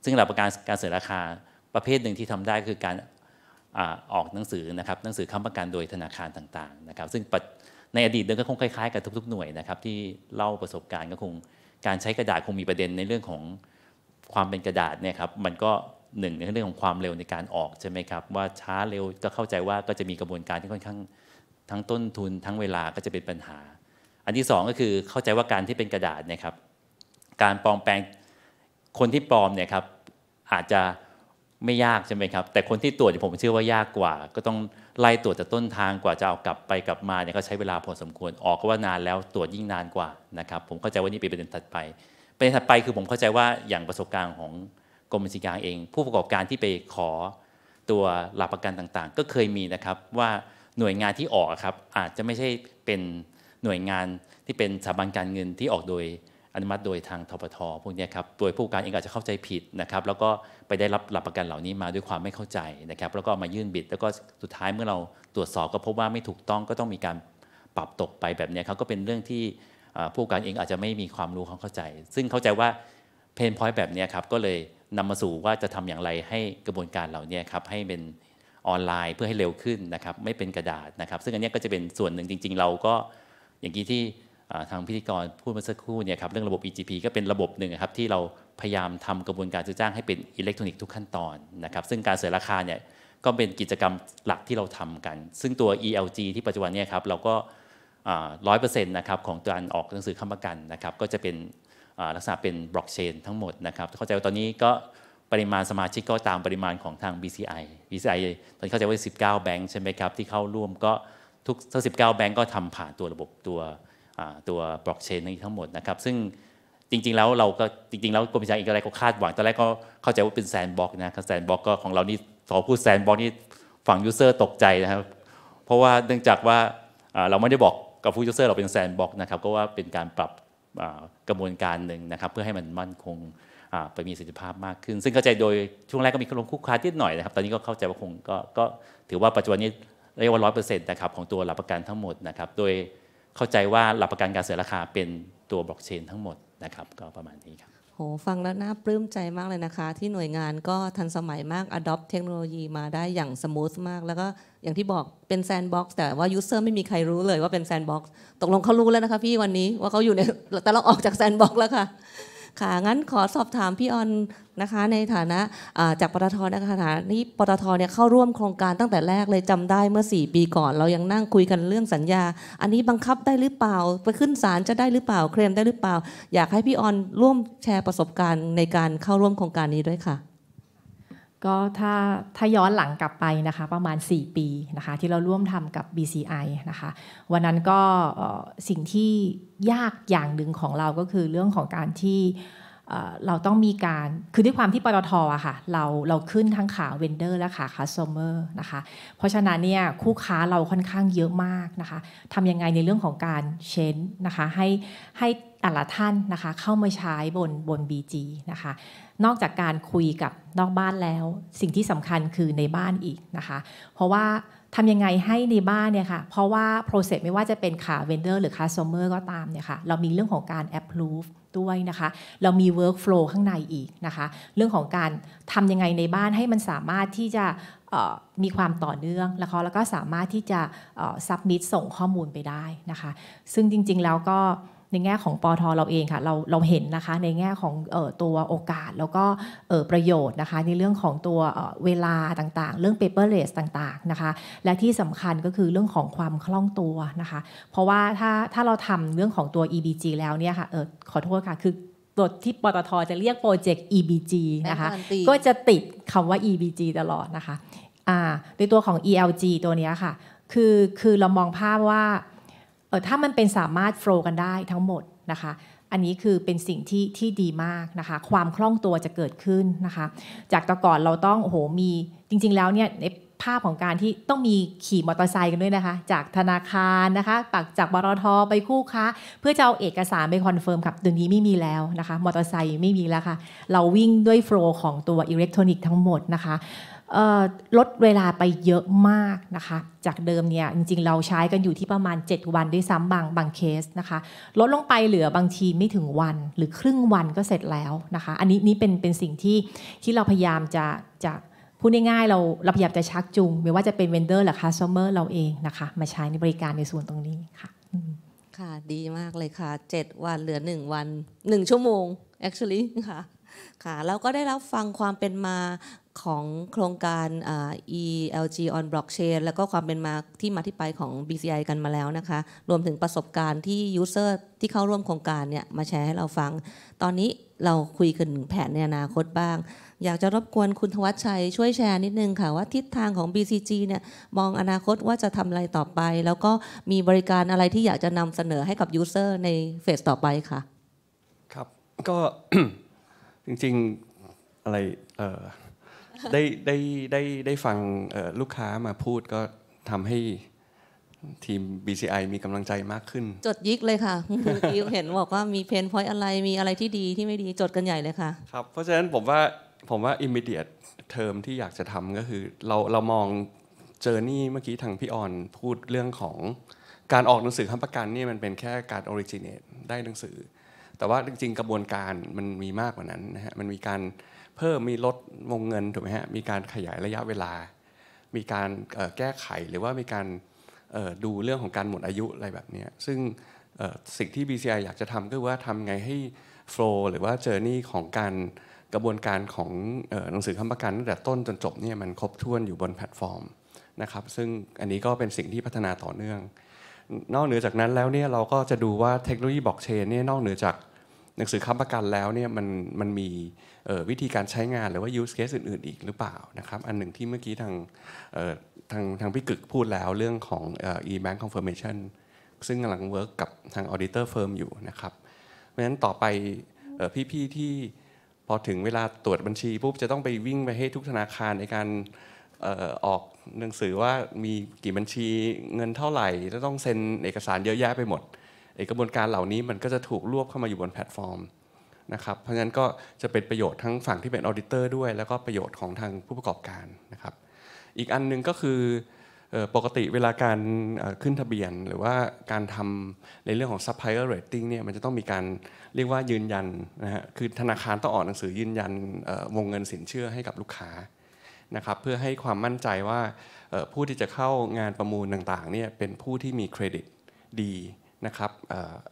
ซึ่งหลักประกันการเสนอราคาประเภทหนึ่งที่ทำได้คือการออกหนังสือนะครับ หนังสือค้ำประกันโดยธนาคารต่างๆนะครับ ซึ่งในอดีตเดิมก็คงคล้ายๆกับทุกๆหน่วยนะครับที่เล่าประสบการณ์ก็คงการใช้กระดาษคงมีประเด็นในเรื่องของความเป็นกระดาษเนี่ยครับ มันก็หนึ่งในเรื่องของความเร็วในการออกใช่ไหมครับ ว่าช้าเร็วก็เข้าใจว่าก็จะมีกระบวนการที่ค่อนข้างทั้งต้นทุนทั้งเวลาก็จะเป็นปัญหา อันที่ 2 ก็คือเข้าใจว่าการที่เป็นกระดาษเนี่ยครับ การปลอมแปลงคนที่ปลอมเนี่ยครับอาจจะไม่ยากใช่ไหมครับ แต่คนที่ตรวจผมเชื่อว่ายากกว่า ก็ต้องไล่ตรวจจากต้นทางกว่าจะเอากลับไปกลับมาเนี่ยก็ใช้เวลาพอสมควรออกก็ว่านานแล้วตรวจยิ่งนานกว่านะครับผมเข้าใจว่านี่เป็นประเด็นถัดไปประเด็นถัดไปคือผมเข้าใจว่าอย่างประสบการณ์ของกรมบัญชีกลางเอง ผู้ประกอบการที่ไปขอตัวหลักประกันต่าง ๆ ก็เคยมีนะครับว่าหน่วยงานที่ออกครับ อาจจะไม่ใช่เป็นหน่วยงานที่เป็นสถาบันการเงินที่ออกโดยอนุมัติโดยทางทปทพวกนี้ครับ โดยผู้การเองอาจจะเข้าใจผิดนะครับ แล้วก็ไปได้รับหลักประกันเหล่านี้มาด้วยความไม่เข้าใจนะครับ แล้วก็มายื่นบิด แล้วก็สุดท้ายเมื่อเราตรวจสอบก็พบว่าไม่ถูกต้อง ก็ต้องมีการปรับตกไปแบบนี้ครับก็เป็นเรื่องที่ผู้การเองอาจจะไม่มีความรู้ความเข้าใจ ซึ่งเข้าใจว่าเพนพอยต์แบบนี้ครับ ก็เลยนำมาสู่ว่าจะทำอย่างไรให้กระบวนการเหล่านี้ครับ ให้เป็นออนไลน์เพื่อให้เร็วขึ้นนะครับ ไม่เป็นกระดาษนะครับ ซึ่งอันนี้ก็จะเป็นส่วนหนึ่งจริง ๆ เราก็อย่างที่ที่ทางพิธีกรพูดเมื่อสักครู่เนี่ยครับเรื่องระบบ EGP ก็เป็นระบบหนึ่งครับที่เราพยายามทำกระบวนการซื้อจ้างให้เป็นอิเล็กทรอนิกส์ทุกขั้นตอนนะครับซึ่งการเสนอราคาเนี่ยก็เป็นกิจกรรมหลักที่เราทำกัน ซึ่งตัว ELG ที่ปัจจุบันเนี่ยครับเราก็ร้อยเปอร์เซ็นต์นะครับของการออกหนังสือคำประกันนะครับก็จะเป็นลักษณะเป็นบล็อกเชนทั้งหมดนะครับเข้าใจว่าตอนนี้ก็ปริมาณสมาชิกก็ตามปริมาณของทาง BCI BCI ตอนนี้เข้าใจว่า19แบงค์ใช่ไหมครับที่เข้าร่วมก็ทุกทั้ง19แบงค์ก็ทำผ่านตัวระบบตัวตัวบล็อกเชนนี้ทั้งหมดนะครับ ซึ่งจริงๆแล้วเราก็จริง ๆ แล้วกรมวิชาอีกอะไรก็คาดหวังตอนแรกก็เข้าใจว่าเป็นแซนบ็อกนะครับแซนบ็อกก็ของเรานี่สอพูดแซนบ็อกนี่ฝั่งยูเซอร์ตกใจนะครับเพราะว่าเนื่องจากว่าเราไม่ได้บอกกับผู้ยูเซอร์เราเป็นแซนบ็อกนะครับก็ว่าเป็นการปรับกระบวนการหนึ่งนะครับเพื่อให้มันมั่นคงไปมีสิทธิภาพมากขึ้น ซึ่งเข้าใจโดยช่วงแรกก็มีคลงคุกคาที่หน่อยนะครับตอนนี้ก็เข้าใจว่าคงก็ถือว่าปัจจุบันนี้เรียกว่าร้อยเปอร์เซ็นต์นะครับของตัวหลักประกันทั้งหมดนะครับโดยเข้าใจว่าหลักประกันการเสียราคาเป็นตัวบล็อกเชนทั้งหมดนะครับ ก็ประมาณนี้ครับ โหฟังแล้วน่าปลื้มใจมากเลยนะคะ ที่หน่วยงานก็ทันสมัยมาก adopt เทคโนโลยีมาได้อย่างสมูทมาก แล้วก็อย่างที่บอกเป็นแซนด์บ็อกซ์แต่ว่ายูเซอร์ไม่มีใครรู้เลยว่าเป็นแซนด์บ็อกซ์ตกลงเขารู้แล้วนะคะพี่วันนี้ว่าเขาอยู่ใน แต่เราออกจากแซนด์บ็อกซ์แล้วค่ะค่ะ งั้นขอสอบถามพี่ออนนะคะ ในฐานะจากปตทนะคะฐานี่ปตทเนี่ยเข้าร่วมโครงการตั้งแต่แรกเลยจำได้เมื่อ4ปีก่อนเรายังนั่งคุยกันเรื่องสัญญา อันนี้บังคับได้หรือเปล่าไปขึ้นศาลจะได้หรือเปล่าเคลมได้หรือเปล่า อยากให้พี่ออนร่วมแชร์ประสบการณ์ ในการเข้าร่วมโครงการนี้ด้วยค่ะก็ถ้าถ้าย้อนหลังกลับไปนะคะ ประมาณ 4 ปีนะคะ ที่เราร่วมทำกับ BCI นะคะ วันนั้นก็สิ่งที่ยากอย่างหนึ่งของเราก็คือเรื่องของการที่เราต้องมีการคือด้วยความที่ปตทอะค่ะเราเราขึ้นทั้งขาเวนเดอร์และขาคัสเตอร์เอร์นะคะเพราะฉะนั้นเนี่ยคู่ค้าเราค่อนข้างเยอะมากนะคะทำยังไงในเรื่องของการเชนนะคะให้ให้แต่ละท่านนะคะเข้ามาใช้บนบน BG นะคะนอกจากการคุยกับนอกบ้านแล้ว สิ่งที่สำคัญคือในบ้านอีกนะคะ เพราะว่าทำยังไงให้ในบ้านเนี่ยค่ะเพราะว่าโปรเซสไม่ว่าจะเป็นขาเวนเดอร์หรือคัสเตอร์ก็ตามเนี่ยค่ะเรามีเรื่องของการแอปพลูฟด้วยนะคะเรามี workflow ข้างในอีกนะคะ เรื่องของการทำยังไงในบ้านให้มันสามารถที่จะมีความต่อเนื่อง แล้วก็แล้วก็สามารถที่จะ submit ส่งข้อมูลไปได้นะคะ ซึ่งจริง ๆแล้วก็ในแง่ของปอทอเราเองค่ะ เราเราเห็นนะคะในแง่ของออตัวโอกาสแล้วก็ประโยชน์นะคะ ในเรื่องของตัวเวลาต่างๆ เรื่อง paperless ต่างๆนะคะ และที่สำคัญก็คือเรื่องของความคล่องตัวนะคะ เพราะว่าถ้าถ้าเราทำเรื่องของตัว EBG แล้วเนี่ยค่ะออขอโทษค่ะคือตัวที่ปตทจะเรียกโปรเจกต์ EBG นะคะ ก็จะติดคำว่า EBG ตลอดนะคะในตัวของ ELG ตัวนี้ค่ะ คือคือเรามองภาพว่าอถ้ามันเป็นสามารถโฟล์กันได้ทั้งหมดนะคะ อันนี้คือเป็นสิ่งที่ที่ดีมากนะคะ ความคล่องตัวจะเกิดขึ้นนะคะ จากแต่ก่อนเราต้องโอ้โหมีจริงๆแล้วเนี่ยในภาพของการที่ต้องมีขี่มอเตอร์ไซค์กันด้วยนะคะ จากธนาคารนะคะปักจากบรทไปคู่ค้าเพื่อจะเอาเอกสารไปคอนเฟิร์มครับตัวนี้ไม่มีแล้วนะคะ มอเตอร์ไซค์ไม่มีแล้วค่ะเราวิ่งด้วยโฟล์ของตัวอิเล็กทรอนิกส์ทั้งหมดนะคะลดเวลาไปเยอะมากนะคะ จากเดิมเนี่ยจริง ๆเราใช้กันอยู่ที่ประมาณ 7 วันด้วยซ้ำบางบางเคสนะคะ ลดลงไปเหลือบางทีไม่ถึงวัน หรือครึ่งวันก็เสร็จแล้วนะคะ อันนี้นี่เป็นเป็นสิ่งที่ที่เราพยายามจะจะพูดง่ายๆเราเราพยายามจะชักจูงไม่ว่าจะเป็นเวนเดอร์หรือคัสเตอร์เราเองนะคะมาใช้ในบริการในส่วนตรงนี้ค่ะ ค่ะดีมากเลยค่ะ 7 วันเหลือ 1 วัน 1 ชั่วโมง actually ค่ะค่ะแล้วก็ได้รับฟังความเป็นมาของโครงการ ELG on blockchain แล้วก็ความเป็นมาที่มาที่ไปของ BCI กันมาแล้วนะคะ รวมถึงประสบการณ์ที่ user ที่เข้าร่วมโครงการเนี่ยมาแชร์ให้เราฟัง ตอนนี้เราคุยกันถึงแผนในอนาคตบ้าง อยากจะรบกวนคุณทวัชชัยช่วยแชร์นิดนึงค่ะว่าทิศทางของ BCG เนี่ยมองอนาคตว่าจะทำอะไรต่อไป แล้วก็มีบริการอะไรที่อยากจะนำเสนอให้กับ user ในเฟสต่อไปค่ะ ครับ ก็จริง ๆ อะไร เออได้ได้ได้ได้ฟังลูกค้ามาพูดก็ทำให้ทีม BCI มีกำลังใจมากขึ้น จดยิกเลยค่ะเือกเห็นบอกว่ามีเพนพอยต์อะไรมีอะไรที่ดีที่ไม่ดีจดกันใหญ่เลยค่ะครับเพราะฉะนั้นผมว่าผมว่า immediate เทอมที่อยากจะทำก็คือเราเรามองเจอร์นี่เมื่อกี้ทางพี่ออนพูดเรื่องของการออกหนังสือค้ำประกันนี่มันเป็นแค่การออริจินเ e ตได้หนังสือ แต่ว่าจริง ๆ กระบวนการมันมีมากกว่านั้นนะฮะมันมีการเพิ่มมีลดวงเงินถูกไหมฮะมีการขยายระยะเวลา มีการแก้ไขหรือว่ามีการดูเรื่องของการหมดอายุอะไรแบบนี้ซึ่งสิ่งที่ BCI อยากจะทำก็คือว่าทำไงให้โฟล w หรือว่าเจอร์นี่ของการกระบวนการของหนังสือคำประกันตั้งแต่ต้นจนจบเนี่ยมันครบถ้วนอยู่บนแพลตฟอร์มนะครับซึ่งอันนี้ก็เป็นสิ่งที่พัฒนาต่อเนื่องนอกเหนือจากนั้นแล้วเนี่ยเราก็จะดูว่าเทคโนโลยีบล็อกเชนเนี่ยนอกเหนือจากหนังสือค้ำประกันแล้วเนี่ยมันมันมีวิธีการใช้งานหรือว่า use case อื่นๆอีกหรือเปล่านะครับอันหนึ่งที่เมื่อกี้ทางทางทางพี่กึกพูดแล้วเรื่องของ e-bank confirmation ซึ่งกำลังเวิร์กกับทาง auditor firm อยู่นะครับเพราะฉะนั้นต่อไปพี่ๆที่พอถึงเวลาตรวจบัญชีปุ๊บจะต้องไปวิ่งไปให้ทุกธนาคารในการออกหนังสือว่ามีกี่บัญชีเงินเท่าไหร่จะต้องเซ็นเอกสารเยอะแยะไปหมดกระบวนการเหล่านี้มันก็จะถูกรวบเข้ามาอยู่บนแพลตฟอร์มนะครับ เพราะฉะนั้นก็จะเป็นประโยชน์ทั้งฝั่งที่เป็นออเดเตอร์ด้วยแล้วก็ประโยชน์ของทางผู้ประกอบการนะครับ อีกอันนึงก็คือปกติเวลาการขึ้นทะเบียนหรือว่าการทำในเรื่องของซัพพลายเออร์เรตติ้งเนี่ยมันจะต้องมีการเรียกว่ายืนยันนะฮะ คือธนาคารต้องออกหนังสือยืนยันวงเงินสินเชื่อให้กับลูกค้านะครับเพื่อให้ความมั่นใจว่าผู้ที่จะเข้างานประมูลต่างๆเนี่ยเป็นผู้ที่มีเครดิตดีนะครับ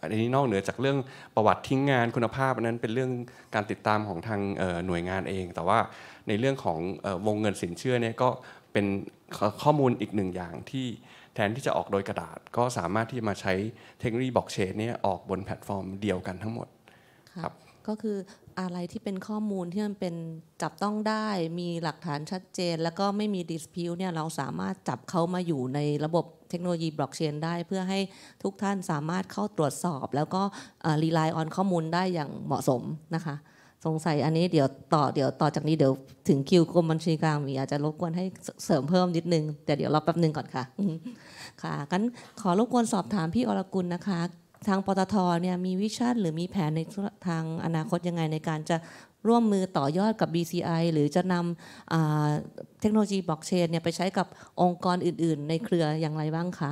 อันนี้นอกเหนือจากเรื่องประวัติทิ้งงานคุณภาพนนั้นเป็นเรื่องการติดตามของทางหน่วยงานเอง แต่ว่าในเรื่องของวงเงินสินเชื่อเนี่ยก็เป็นข้อมูลอีกหนึ่งอย่างที่แทนที่จะออกโดยกระดาษก็สามารถที่จะมาใช้เทคโนโลยีบล็อกเชนเนี่ยออกบนแพลตฟอร์มเดียวกันทั้งหมดครับก็คืออะไรที่เป็นข้อมูลที่มันเป็นจับต้องได้มีหลักฐานชัดเจน แล้วก็ไม่มีดิสพิวเนี่ยเราสามารถจับเขามาอยู่ในระบบเทคโนโลยีบล็อกเชนได้ เพื่อให้ทุกท่านสามารถเข้าตรวจสอบ แล้วก็รีไลน์ออนข้อมูลได้อย่างเหมาะสมนะคะสงสัยอันนี้เดี๋ยวต่อเดี๋ยวต่อจากนี้เดี๋ยวถึงคิวกรมบัญชีกลางมีอาจจะรบกวนให้เสริมเพิ่มนิดนึงแต่เดี๋ยวรอแป๊บนึงก่อนค่ะ ค่ะกันขอรบกวนสอบถามพี่อรกุลนะคะ ทางปตทเนี่ยมีวิชั่นหรือมีแผนในทางอนาคตยังไงในการจะร่วมมือต่อยอดกับ BCI หรือจะนำเทคโนโลยีบล็อกเชนเนี่ยไปใช้กับองค์กรอื่น ๆ ในเครืออย่างไรบ้างคะ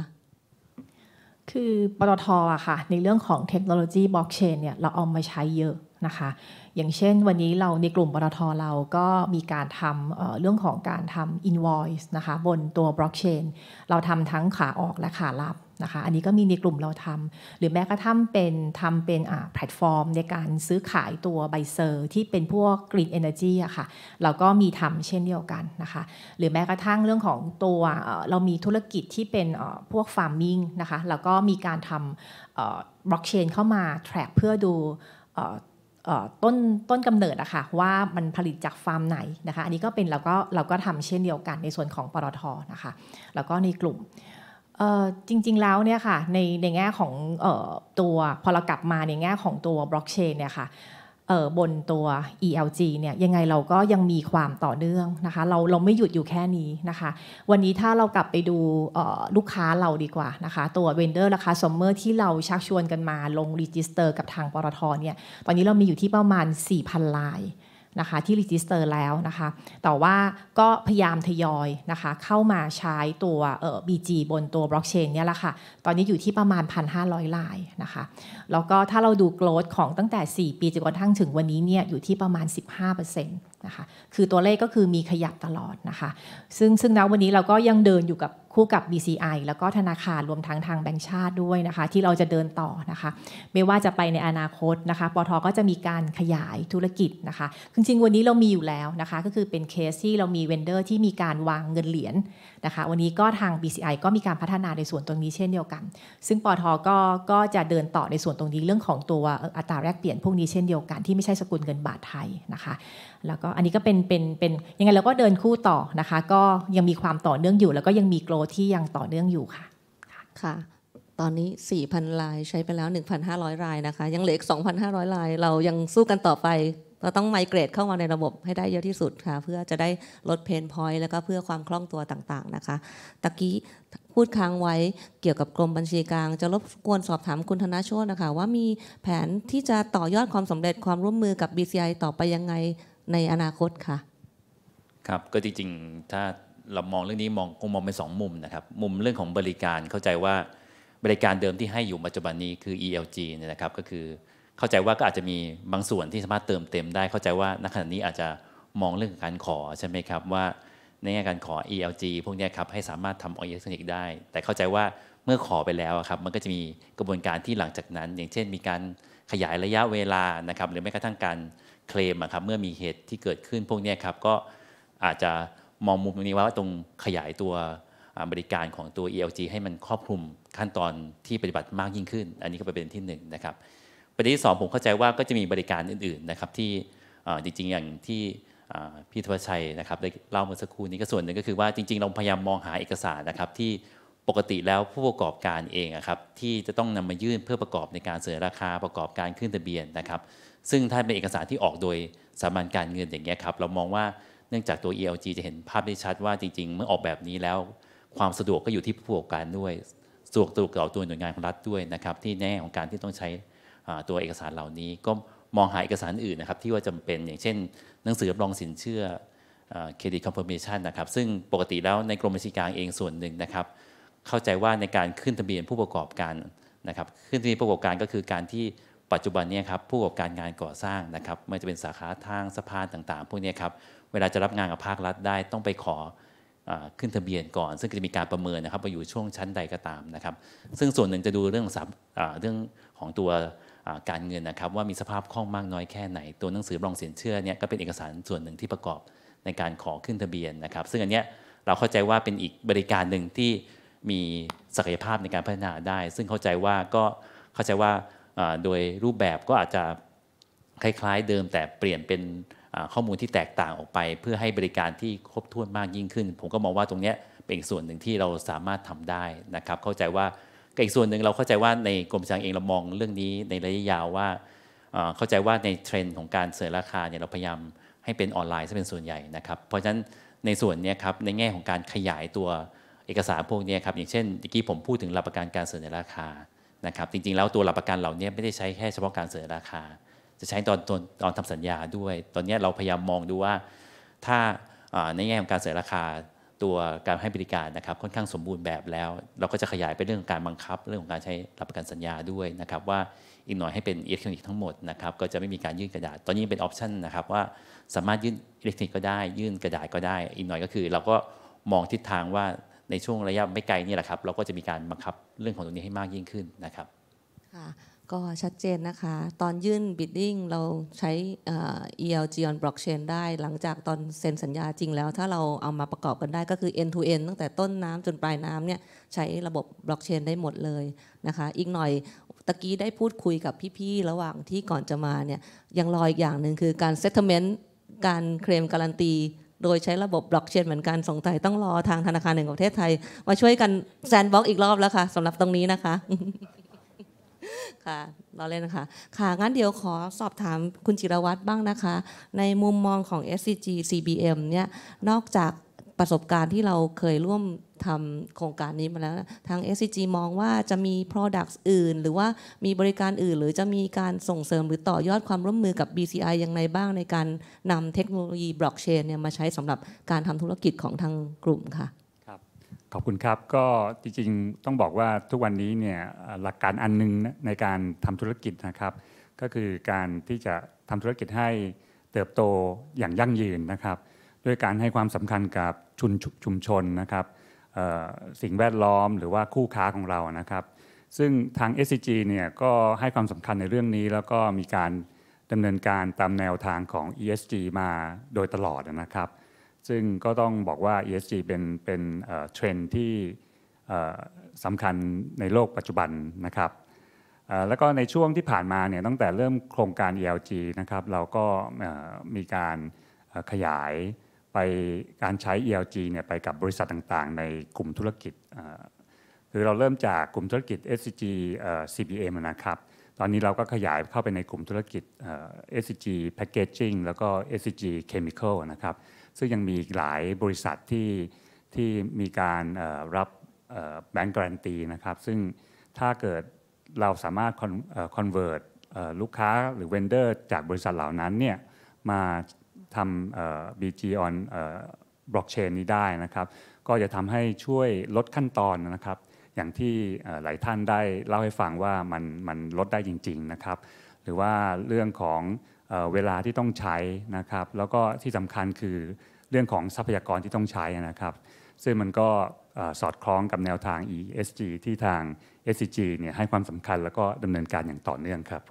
คือปตทอะค่ะ ในเรื่องของเทคโนโลยีบล็อกเชนเนี่ยเราเอามาใช้เยอะนะคะ อย่างเช่นวันนี้เราในกลุ่มปตทเราก็มีการทำเเรื่องของการทำ invoice นะคะบนตัวบล็อกเชน เราทำทั้งขาออกและขารับนะคะอันนี้ก็มีในกลุ่มเราทำหรือแม้กระทั่งเป็นทำเป็นแพลตฟอร์ม ในการซื้อขายตัวใบเซอร์ที่เป็นพวกกีนเอเนอร์จีอะค่ะเราก็มีทำเช่นเดียวกันนะคะหรือแม้กระทั่งเรื่องของตัวเรามีธุรกิจที่เป็นพวกฟาร์มมิงนะคะแล้วก็มีการทำบล็อกเชนเข้ามาแทร็กเพื่อดูต้นต้นกำเนิดอะค่ะว่ามันผลิตจากฟาร์มไหนนะคะอันนี้ก็เป็นเราก็เราก็ทำเช่นเดียวกันในส่วนของปตทนะคะแล้วก็ในกลุ่มจริงๆ แล้วเนี่ยค่ะในในแง่ของออตัวพอเรากลับมาในแง่ของตัวบล็อกเชนเนี่ยค่ะบนตัว ELG เนี่ยยังไงเราก็ยังมีความต่อเนื่องนะคะเราเราไม่หยุดอยู่แค่นี้นะคะ วันนี้ถ้าเรากลับไปดูลูกค้าเราดีกว่านะคะตัวเวนเดอร์ราคาซัมเมอร์ที่เราชักชวนกันมาลงรีจิสเตอร์ กับทางปตทเนี่ยตอนนี้เรามีอยู่ที่ประมาณ4,000ลายนะคะ ที่รีจิสเตอร์แล้วนะคะ แต่ว่าก็พยายามทยอยนะคะ เข้ามาใช้ตัวเอ่ี BG บนตัวบล็อกเชนเนี่ยแหละค่ะ ตอนนี้อยู่ที่ประมาณ 1,500ลายนะคะ แล้วก็ถ้าเราดูโกลดของตั้งแต่ 4 ปีจนกระทั่งถึงวันนี้เนี่ยอยู่ที่ประมาณ 15%นะคะ คือตัวเลขก็คือมีขยับตลอดนะคะ ซึ่งซึ่งณวันนี้เราก็ยังเดินอยู่กับคู่กับ BCI แล้วก็ธนาคารรวมทั้งทางแบงค์ชาติด้วยนะคะ ที่เราจะเดินต่อนะคะ ไม่ว่าจะไปในอนาคตนะคะ ปทก็จะมีการขยายธุรกิจนะคะ จริงๆ วันนี้เรามีอยู่แล้วนะคะ ก็คือเป็นเคสที่เรามีเวนเดอร์ที่มีการวางเงินเหรียญนะคะวันนี้ก็ทาง BCI ก็มีการพัฒนาในส่วนตรงนี้เช่นเดียวกัน ซึ่งปทก็ก็จะเดินต่อในส่วนตรงนี้เรื่องของตัว อัตราแลกเปลี่ยนพวกนี้เช่นเดียวกันที่ไม่ใช่สกุลเงินบาทไทยนะคะแล้วก็อันนี้ก็เป็นเป็นเป็นยังไงเราก็เดินคู่ต่อนะคะ ก็ยังมีความต่อเนื่องอยู่แล้วก็ยังมีโกลที่ยังต่อเนื่องอยู่ค่ะค่ะตอนนี้ 4,000ลายใช้ไปแล้ว 1,500 รายนะคะ ยังเหลืออีก2,500 ราย เรายังสู้กันต่อไปเราต้องไมเกรดเข้ามาในระบบให้ได้เยอะที่สุดค่ะ เพื่อจะได้ลดเพนพอยต์แล้วก็เพื่อความคล่องตัวต่างๆนะคะ ตะกี้พูดค้างไว้เกี่ยวกับกรมบัญชีกลาง จะรบกวนสอบถามคุณธนาโชตนะคะ ว่ามีแผนที่จะต่อยอดความสำเร็จความร่วมมือกับ BCI ต่อไปยังไงในอนาคตค่ะ ครับก็จริง ๆ ถ้าเรามองเรื่องนี้ มองคงมองเป็นสองมุมนะครับมุมเรื่องของบริการเข้าใจว่าบริการเดิมที่ให้อยู่ปัจจุบันนี้คือ ELG เนี่ยนะครับก็คือเข้าใจว่าก็อาจจะมีบางส่วนที่สามารถเติมเต็มได้ เข้าใจว่าณขณะนี้อาจจะมองเรื่องการขอใช่ไหมครับว่าในแง่การขอ ELG พวกนี้ครับให้สามารถทำออยเล็กทรอนิกส์ได้ แต่เข้าใจว่าเมื่อขอไปแล้วครับ มันก็จะมีกระบวนการที่หลังจากนั้น อย่างเช่น มีการขยายระยะเวลานะครับหรือแม้กระทั่งการเคลมครับเมื่อมีเหตุที่เกิดขึ้นพวกนี้ครับก็อาจจะมองมุมตรงนี้ว่าตรงขยายตัวบริการของตัว ELG ให้มันครอบคลุมขั้นตอนที่ปฏิบัติมากยิ่งขึ้น อันนี้ก็เป็นที่1นนะครับประเด็นที่สองผมเข้าใจว่าก็จะมีบริการอื่นๆนะครับที่จริง ๆ อย่างที่พี่ธวัชชัยนะครับได้เล่าเมื่อสักครู่นี้ก็ส่วนหนึ่งก็คือว่าจริง ๆ เราพยายามมองหาเอกสารนะครับที่ปกติแล้วผู้ประกอบการเองนะครับที่จะต้องนำมายื่นเพื่อประกอบในการเสนอราคาประกอบการขึ้นทะเบียนนะครับซึ่งถ้าเป็นเอกสารที่ออกโดยสถาบันการเงินอย่างเงี้ยครับเรามองว่าเนื่องจากตัว ELG จะเห็นภาพได้ชัดว่าจริง ๆ เมื่อออกแบบนี้แล้วความสะดวกก็อยู่ที่ผู้ประกอบการด้วยสะดวกตัวเก่าตัวหน่วยงานของรัฐด้วยนะครับที่แน่ของการที่ต้องใช้ตัวเอกสารเหล่านี้ก็มองหาเอกสารอื่นนะครับที่ว่าจำเป็นอย่างเช่น หนังสือรับรองสินเชื่อเครดิตคอมเพิร์มชันนะครับซึ่งปกติแล้วในกรมบัญชีกลางเองส่วนหนึ่งนะครับ เข้าใจว่าในการขึ้นทะเบียนผู้ประกอบการนะครับ ขึ้นทะเบียนผู้ประกอบการก็คือการที่ปัจจุบันนี้ครับผู้ประกอบการงานก่อสร้างนะครับ ไม่จะเป็นสาขาทางสะพานต่างๆ พวกนี้ครับเวลาจะรับงานกับภาครัฐได้ต้องไปขอขึ้นทะเบียนก่อน ซึ่งจะมีการประเมินนะครับว่าอยู่ช่วงชั้นใดก็ตามนะครับ ซึ่งส่วนหนึ่งจะดูเรื่องเรื่องของตัวการเงินนะครับว่ามีสภาพคล่องมากน้อยแค่ไหน ตัวหนังสือรองสินเชื่อเนี่ยก็เป็นเอกสารส่วนหนึ่งที่ประกอบในการขอขึ้นทะเบียนนะครับ ซึ่งอันเนี้ยเราเข้าใจว่าเป็นอีกบริการหนึ่งที่มีศักยภาพในการพัฒนาได้ ซึ่งเข้าใจว่าก็เข้าใจว่าโดยรูปแบบก็อาจจะคล้าย ๆ เดิมแต่เปลี่ยนเป็นข้อมูลที่แตกต่างออกไป เพื่อให้บริการที่ครบถ้วนมากยิ่งขึ้น ผมก็มองว่าตรงเนี้ยเป็นอีกส่วนหนึ่งที่เราสามารถทำได้นะครับ เข้าใจว่ากับอีกส่วนหนึ่งเราเข้าใจว่าในกรมจางเองเรามองเรื่องนี้ในระยะยาวว่าเข้าใจว่าในเทรนด์ของการเสนอราคาเนี่ยเราพยายามให้เป็นออนไลน์ซะเป็นส่วนใหญ่นะครับเพราะฉะนั้นในส่วนนี้ครับในแง่ของการขยายตัวเอกสารพวกนี้ครับอย่างเช่นเมื่อกี้ผมพูดถึงหลักประกันการเสนอราคานะครับจริง ๆแล้วตัวหลักประกันเหล่านี้ไม่ได้ใช้แค่เฉพาะการเสนอราคา จะใช้ตอนตอนตอนทำสัญญาด้วย ตอนนี้เราพยายามมองดูว่า ถ้าในแง่ของการเสนอราคาตัวการให้บริการนะครับค่อนข้างสมบูรณ์แบบแล้ว เราก็จะขยายไปเรื่องการบังคับเรื่องของการใช้รับประกันสัญญาด้วยนะครับ ว่าอีกหน่อยให้เป็นอิเล็กทรอนิกส์ทั้งหมดนะครับก็จะไม่มีการยื่นกระดาษ ตอนนี้เป็นออปชันนะครับว่าสามารถยื่นอิเล็กทรอนิกส์ก็ได้ ยื่นกระดาษก็ได้ อีกหน่อยก็คือเราก็มองทิศทางว่าในช่วงระยะไม่ไกลนี่แหละครับ เราก็จะมีการบังคับเรื่องของตรงนี้ให้มากยิ่งขึ้นนะครับค่ะก็ชัดเจนนะคะ ตอนยื่นบิดดิ้งเราใช้ ELG on blockchain ได้หลังจากตอนเซ็นสัญญาจริงแล้วถ้าเราเอามาประกอบกันได้ก็คือ end to end ตั้งแต่ต้นน้ำจนปลายน้ำเนี่ยใช้ระบบบล็อกเชนได้หมดเลยนะคะ อีกหน่อยตะกี้ได้พูดคุยกับพี่ๆระหว่างที่ก่อนจะมาเนี่ยยังรออีกอย่างหนึ่งคือการ settlement การเคลมการันตีโดยใช้ระบบบล็อกเชนเหมือนกันสงสัยต้องรอทางธนาคารแห่งประเทศไทยมาช่วยกันแซนบ็อกอีกรอบแล้วค่ะสำหรับตรงนี้นะคะค่ะเราเล่นนะคะ ค่ะ งั้นเดี๋ยวขอสอบถามคุณจิรวัตรบ้างนะคะ ในมุมมองของ SCG CBM เนี่ย นอกจากประสบการณ์ที่เราเคยร่วมทำโครงการนี้มาแล้ว ทาง SCG มองว่าจะมี products อื่น หรือว่ามีบริการอื่น หรือจะมีการส่งเสริมหรือต่อยอดความร่วมมือกับ BCI ยังไงบ้างในการนำเทคโนโลยีบล็อกเชนเนี่ยมาใช้สำหรับการทำธุรกิจของทางกลุ่มค่ะขอบคุณครับก็จริงๆต้องบอกว่าทุกวันนี้เนี่ยหลักการอันนึงในการทำธุรกิจนะครับ ก็คือการที่จะทำธุรกิจให้เติบโตอย่างยั่งยืนนะครับด้วยการให้ความสำคัญกับชุมชุมชนนะครับสิ่งแวดล้อมหรือว่าคู่ค้าของเรานะครับ ซึ่งทาง SCG เนี่ยก็ให้ความสำคัญในเรื่องนี้แล้วก็มีการดำเนินการตามแนวทางของ ESG มาโดยตลอดนะครับซึ่งก็ต้องบอกว่า ESG เป็นเป็นเทรนที่สำคัญในโลกปัจจุบันนะครับแล้วก็ในช่วงที่ผ่านมาเนี่ยตั้งแต่เริ่มโครงการ ELG นะครับเราก็มีการขยายไปการใช้ ELG เนี่ยไปกับบริษัทต่างๆ ในกลุ่มธุรกิจคือเราเริ่มจากกลุ่มธุรกิจ SCG CBM นะครับ ตอนนี้เราก็ขยายเข้าไปในกลุ่มธุรกิจ SCG Packaging แล้วก็ SCG Chemical นะครับซึ่งยังมีหลายบริษัทที่ที่มีการรับแบงก์การันตีนะครับซึ่งถ้าเกิดเราสามารถคอนเวิร์ตลูกค้าหรือเวนเดอร์จากบริษัทเหล่านั้นเนี่ยมาทำ BG on บล็อกเชนนี้ได้นะครับ ก็จะทำให้ช่วยลดขั้นตอนนะครับ อย่างที่หลายท่านได้เล่าให้ฟังว่ามันมันลดได้จริงๆนะครับหรือว่าเรื่องของเวลาที่ต้องใช้นะครับแล้วก็ที่สำคัญคือเรื่องของทรัพยากรที่ต้องใช้นะครับ ซึ่งมันก็สอดคล้องกับแนวทาง ESG ที่ทาง SCG เนี่ยให้ความสำคัญแล้วก็ดำเนินการอย่างต่อเนื่องครับ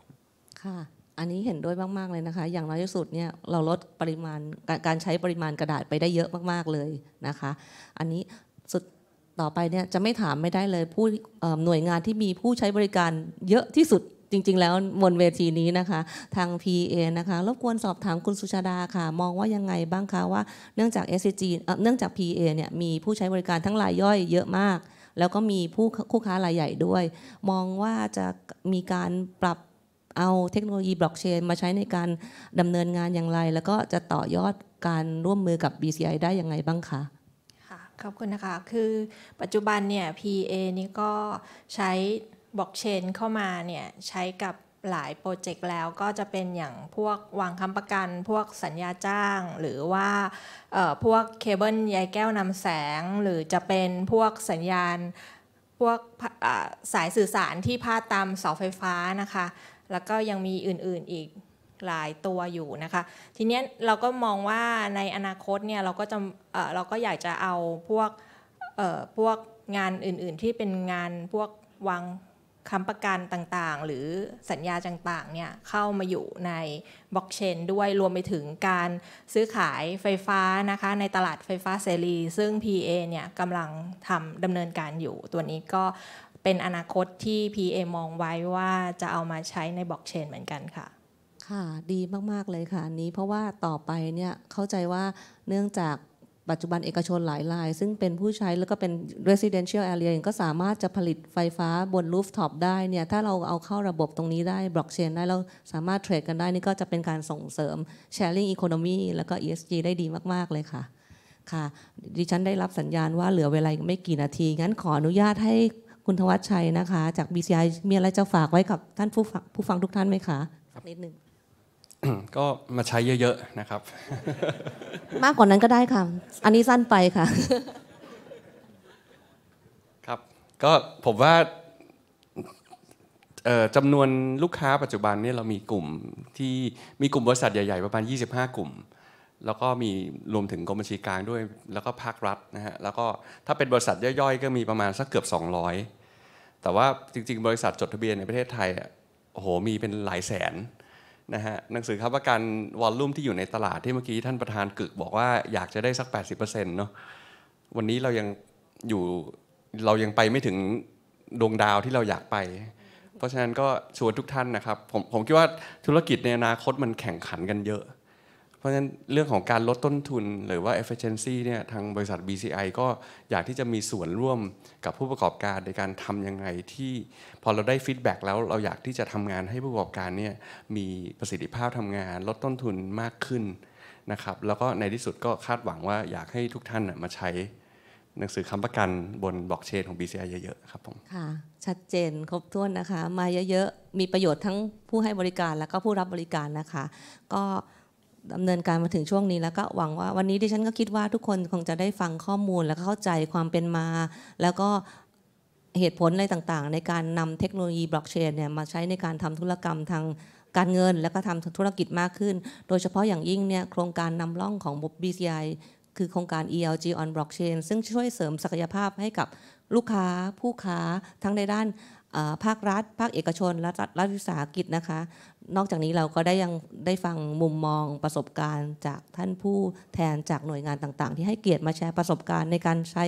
ค่ะอันนี้เห็นด้วยมากๆเลยนะคะอย่างน้อยที่สุดเนี่ยเราลดปริมาณการใช้ปริมาณกระดาษไปได้เยอะมากๆเลยนะคะ อันนี้สุดต่อไปเนี่ยจะไม่ถามไม่ได้เลยผู้หน่วยงานที่มีผู้ใช้บริการเยอะที่สุดจริงๆ แล้วบนเวทีนี้นะคะทาง PA นะคะรบกวนสอบถามคุณสุชาดาค่ะ มองว่ายังไงบ้างคะว่าเนื่องจาก s อ g เนื่องจาก PA เนี่ยมีผู้ใช้บริการทั้งรายย่อยเยอะมาก แล้วก็มีผู้คู่ค้ารายใหญ่ด้วยมองว่าจะมีการปรับเอาเทคโนโลยีบล็อกเชนมาใช้ในการดำเนินงานอย่างไร แล้วก็จะต่อยอดการร่วมมือกับ BCI ได้อย่างไรบ้างคะขอบคุณนะคะคือปัจจุบันเนี่ย PA นี่ก็ใช้บล็อกเชนเข้ามาเนี่ยใช้กับหลายโปรเจกต์แล้วก็จะเป็นอย่างพวกวางคำประกัน พวกสัญญาจ้าง หรือว่าพวกเคเบิลใยแก้วนำแสงหรือจะเป็นพวกสัญญาณพวกสายสื่อสารที่พาดตามเสาไฟฟ้านะคะแล้วก็ยังมีอื่น ๆอีกหลายตัวอยู่นะคะทีนี้เราก็มองว่าในอนาคตเนี่ยเราก็จะเราก็อยากจะเอาพวกพวกงานอื่นๆที่เป็นงานพวกวางค้ำประกันต่างๆ หรือสัญญาต่าง ๆ เนี่ยเข้ามาอยู่ในบล็อกเชนด้วยรวมไปถึงการซื้อขายไฟฟ้านะคะในตลาดไฟฟ้าเสรีซึ่ง PA เนี่ยกำลังทำดำเนินการอยู่ตัวนี้ก็เป็นอนาคตที่ PA มองไว้ว่าจะเอามาใช้ในบล็อกเชนเหมือนกันค่ะ ค่ะดีมากๆเลยค่ะนี้ เพราะว่าต่อไปเนี่ยเข้าใจว่าเนื่องจากปัจจุบันเอกชนหลายรายซึ่งเป็นผู้ใช้แล้วก็เป็น residential area ก็สามารถจะผลิตไฟฟ้าบน rooftop ได้เนี่ย ถ้าเราเอาเข้าระบบตรงนี้ได้บล็อกเชนได้เราสามารถเทรดกันได้ นี่ก็จะเป็นการส่งเสริม sharing economy แล้วก็ ESG ได้ดีมากๆเลยค่ะค่ะ ดิฉันได้รับสัญญาณว่าเหลือเวลาไม่กี่นาที งั้นขออนุญาตให้คุณธวัชชัยนะคะ จาก BCI มีอะไรจะฝากไว้กับท่านผู้ฟังผู้ฟังทุกท่านไหมคะสักนิดนึงก็มาใช้เยอะ ๆ นะครับ มากกว่านั้นก็ได้ค่ะอันนี้สั้นไปค่ะ ครับก็ผมว่าจำนวนลูกค้าปัจจุบันนี่เรามีกลุ่มที่มีกลุ่มบริษัทใหญ่ๆประมาณ25 กลุ่ม แล้วก็มีรวมถึงกรมบัญชีกลางด้วย แล้วก็ภาครัฐนะฮะแล้วก็ถ้าเป็นบริษัทย่อยๆก็มีประมาณสักเกือบ 200 แต่ว่าจริง ๆ บริษัทจดทะเบียนในประเทศไทยโอ้โหมีเป็นหลายแสนนะฮะหนังสือครับว่าการวอลลุ่มที่อยู่ในตลาดที่เมื่อกี้ท่านประธานกึกบอกว่าอยากจะได้สัก 80%เนาะวันนี้เรายังอยู่เรายังไปไม่ถึงดวงดาวที่เราอยากไป เพราะฉะนั้นก็ชวนทุกท่านนะครับผมผมคิดว่าธุรกิจในอนาคตมันแข่งขันกันเยอะเพราะฉะนั้นเรื่องของการลดต้นทุนหรือว่า efficiency เนี่ยทางบริษัท BCI ก็อยากที่จะมีส่วนร่วมกับผู้ประกอบการในการทำยังไงที่พอเราได้ฟีดแบ็กแล้วเราอยากที่จะทำงานให้ผู้ประกอบการเนี่ยมีประสิทธิภาพทำงาน ลดต้นทุนมากขึ้นนะครับแล้วก็ในที่สุดก็คาดหวังว่าอยากให้ทุกท่านมาใช้หนังสือคำประกันบนบล็อกเชนของ BCI เยอะๆครับผมค่ะชัดเจนครบถ้วนนะคะ มาเยอะๆมีประโยชน์ทั้งผู้ให้บริการแล้วก็ผู้รับบริการนะคะ ก็ดำเนินการมาถึงช่วงนี้แล้วก็หวังว่าวันนี้ดิฉันก็คิดว่าทุกคนคงจะได้ฟังข้อมูลแล้วก็เข้าใจความเป็นมา แล้วก็เหตุผลอะไรต่างๆในการนำเทคโนโลยีบล็อกเชนเนี่ยมาใช้ในการทำธุรกรรมทางการเงิน แล้วก็ทำธุรกิจมากขึ้น โดยเฉพาะอย่างยิ่งเนี่ยโครงการนำร่องของ BCI คือโครงการ ELG on blockchain ซึ่งช่วยเสริมศักยภาพให้กับลูกค้าผู้ค้าทั้งในด้านภาครัฐ ภาคเอกชนและรัฐวิสาหกิจนะคะนอกจากนี้เราก็ได้ยังได้ฟังมุมมองประสบการณ์ จากท่านผู้แทนจากหน่วยงานต่าง ๆที่ให้เกียรติมาแชร์ประสบการณ์ในการใช้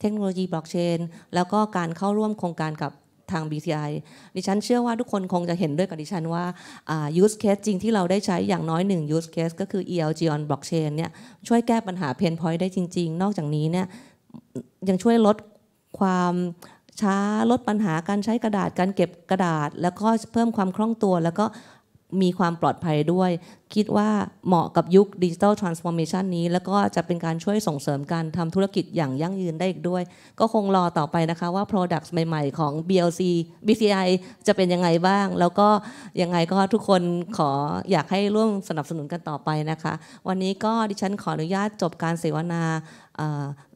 เทคโนโลยีบล็อกเชนแล้วก็การเข้าร่วมโครงการกับทาง BCI ดิฉันเชื่อว่าทุกคนคงจะเห็นด้วยกับดิฉันว่า use case จริงที่เราได้ใช้อย่างน้อยหนึ่ง use case ก็คือ ELG on blockchain เนี่ยช่วยแก้ปัญหาเพนพอยต์ได้จริงๆ นอกจากนี้เนี่ยยังช่วยลดความช้าลดปัญหาการใช้กระดาษการเก็บกระดาษ แล้วก็เพิ่มความคล่องตัว แล้วก็มีความปลอดภัยด้วย คิดว่าเหมาะกับยุคดิจิทัลทรานส์ฟอร์เมชันนี้ แล้วก็จะเป็นการช่วยส่งเสริมการทำธุรกิจอย่างยั่งยืนได้อีกด้วย ก็คงรอต่อไปนะคะว่า Products ใหม่ๆ ของ BLC BCI จะเป็นยังไงบ้าง แล้วก็ ยังไงก็ทุกคนขออยากให้ร่วมสนับสนุนกันต่อไปนะคะ วันนี้ก็ดิฉันขออนุญาตจบการเสวนา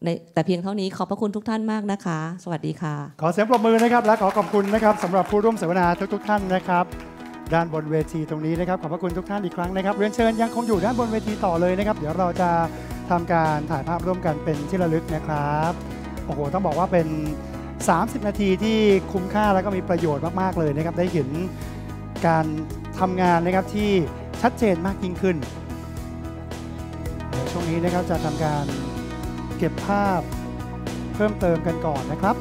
ในแต่เพียงเท่านี้ขอบพระคุณทุกท่านมากนะคะ สวัสดีค่ะ ขอเสียงปรบมือนะครับ และขอขอบคุณนะครับสำหรับผู้ร่วมเสวนาทุกๆ ท่านนะครับ ด้านบนเวทีตรงนี้นะครับขอบพระคุณทุกท่านอีกครั้งนะครับเรียนเชิญยังคงอยู่ด้านบนเวทีต่อเลยนะครับ เดี๋ยวเราจะทำการถ่ายภาพร่วมกันเป็นที่ระลึกนะครับโอ้โหต้องบอกว่าเป็น 30 นาทีที่คุ้มค่าแล้วก็มีประโยชน์มาก ๆ เลยนะครับ ได้เห็นการทำงานนะครับที่ชัดเจนมากยิ่งขึ้นช่วงนี้นะครับจะทำการเก็บภาพ เพิ่มเติมกันก่อนนะครับ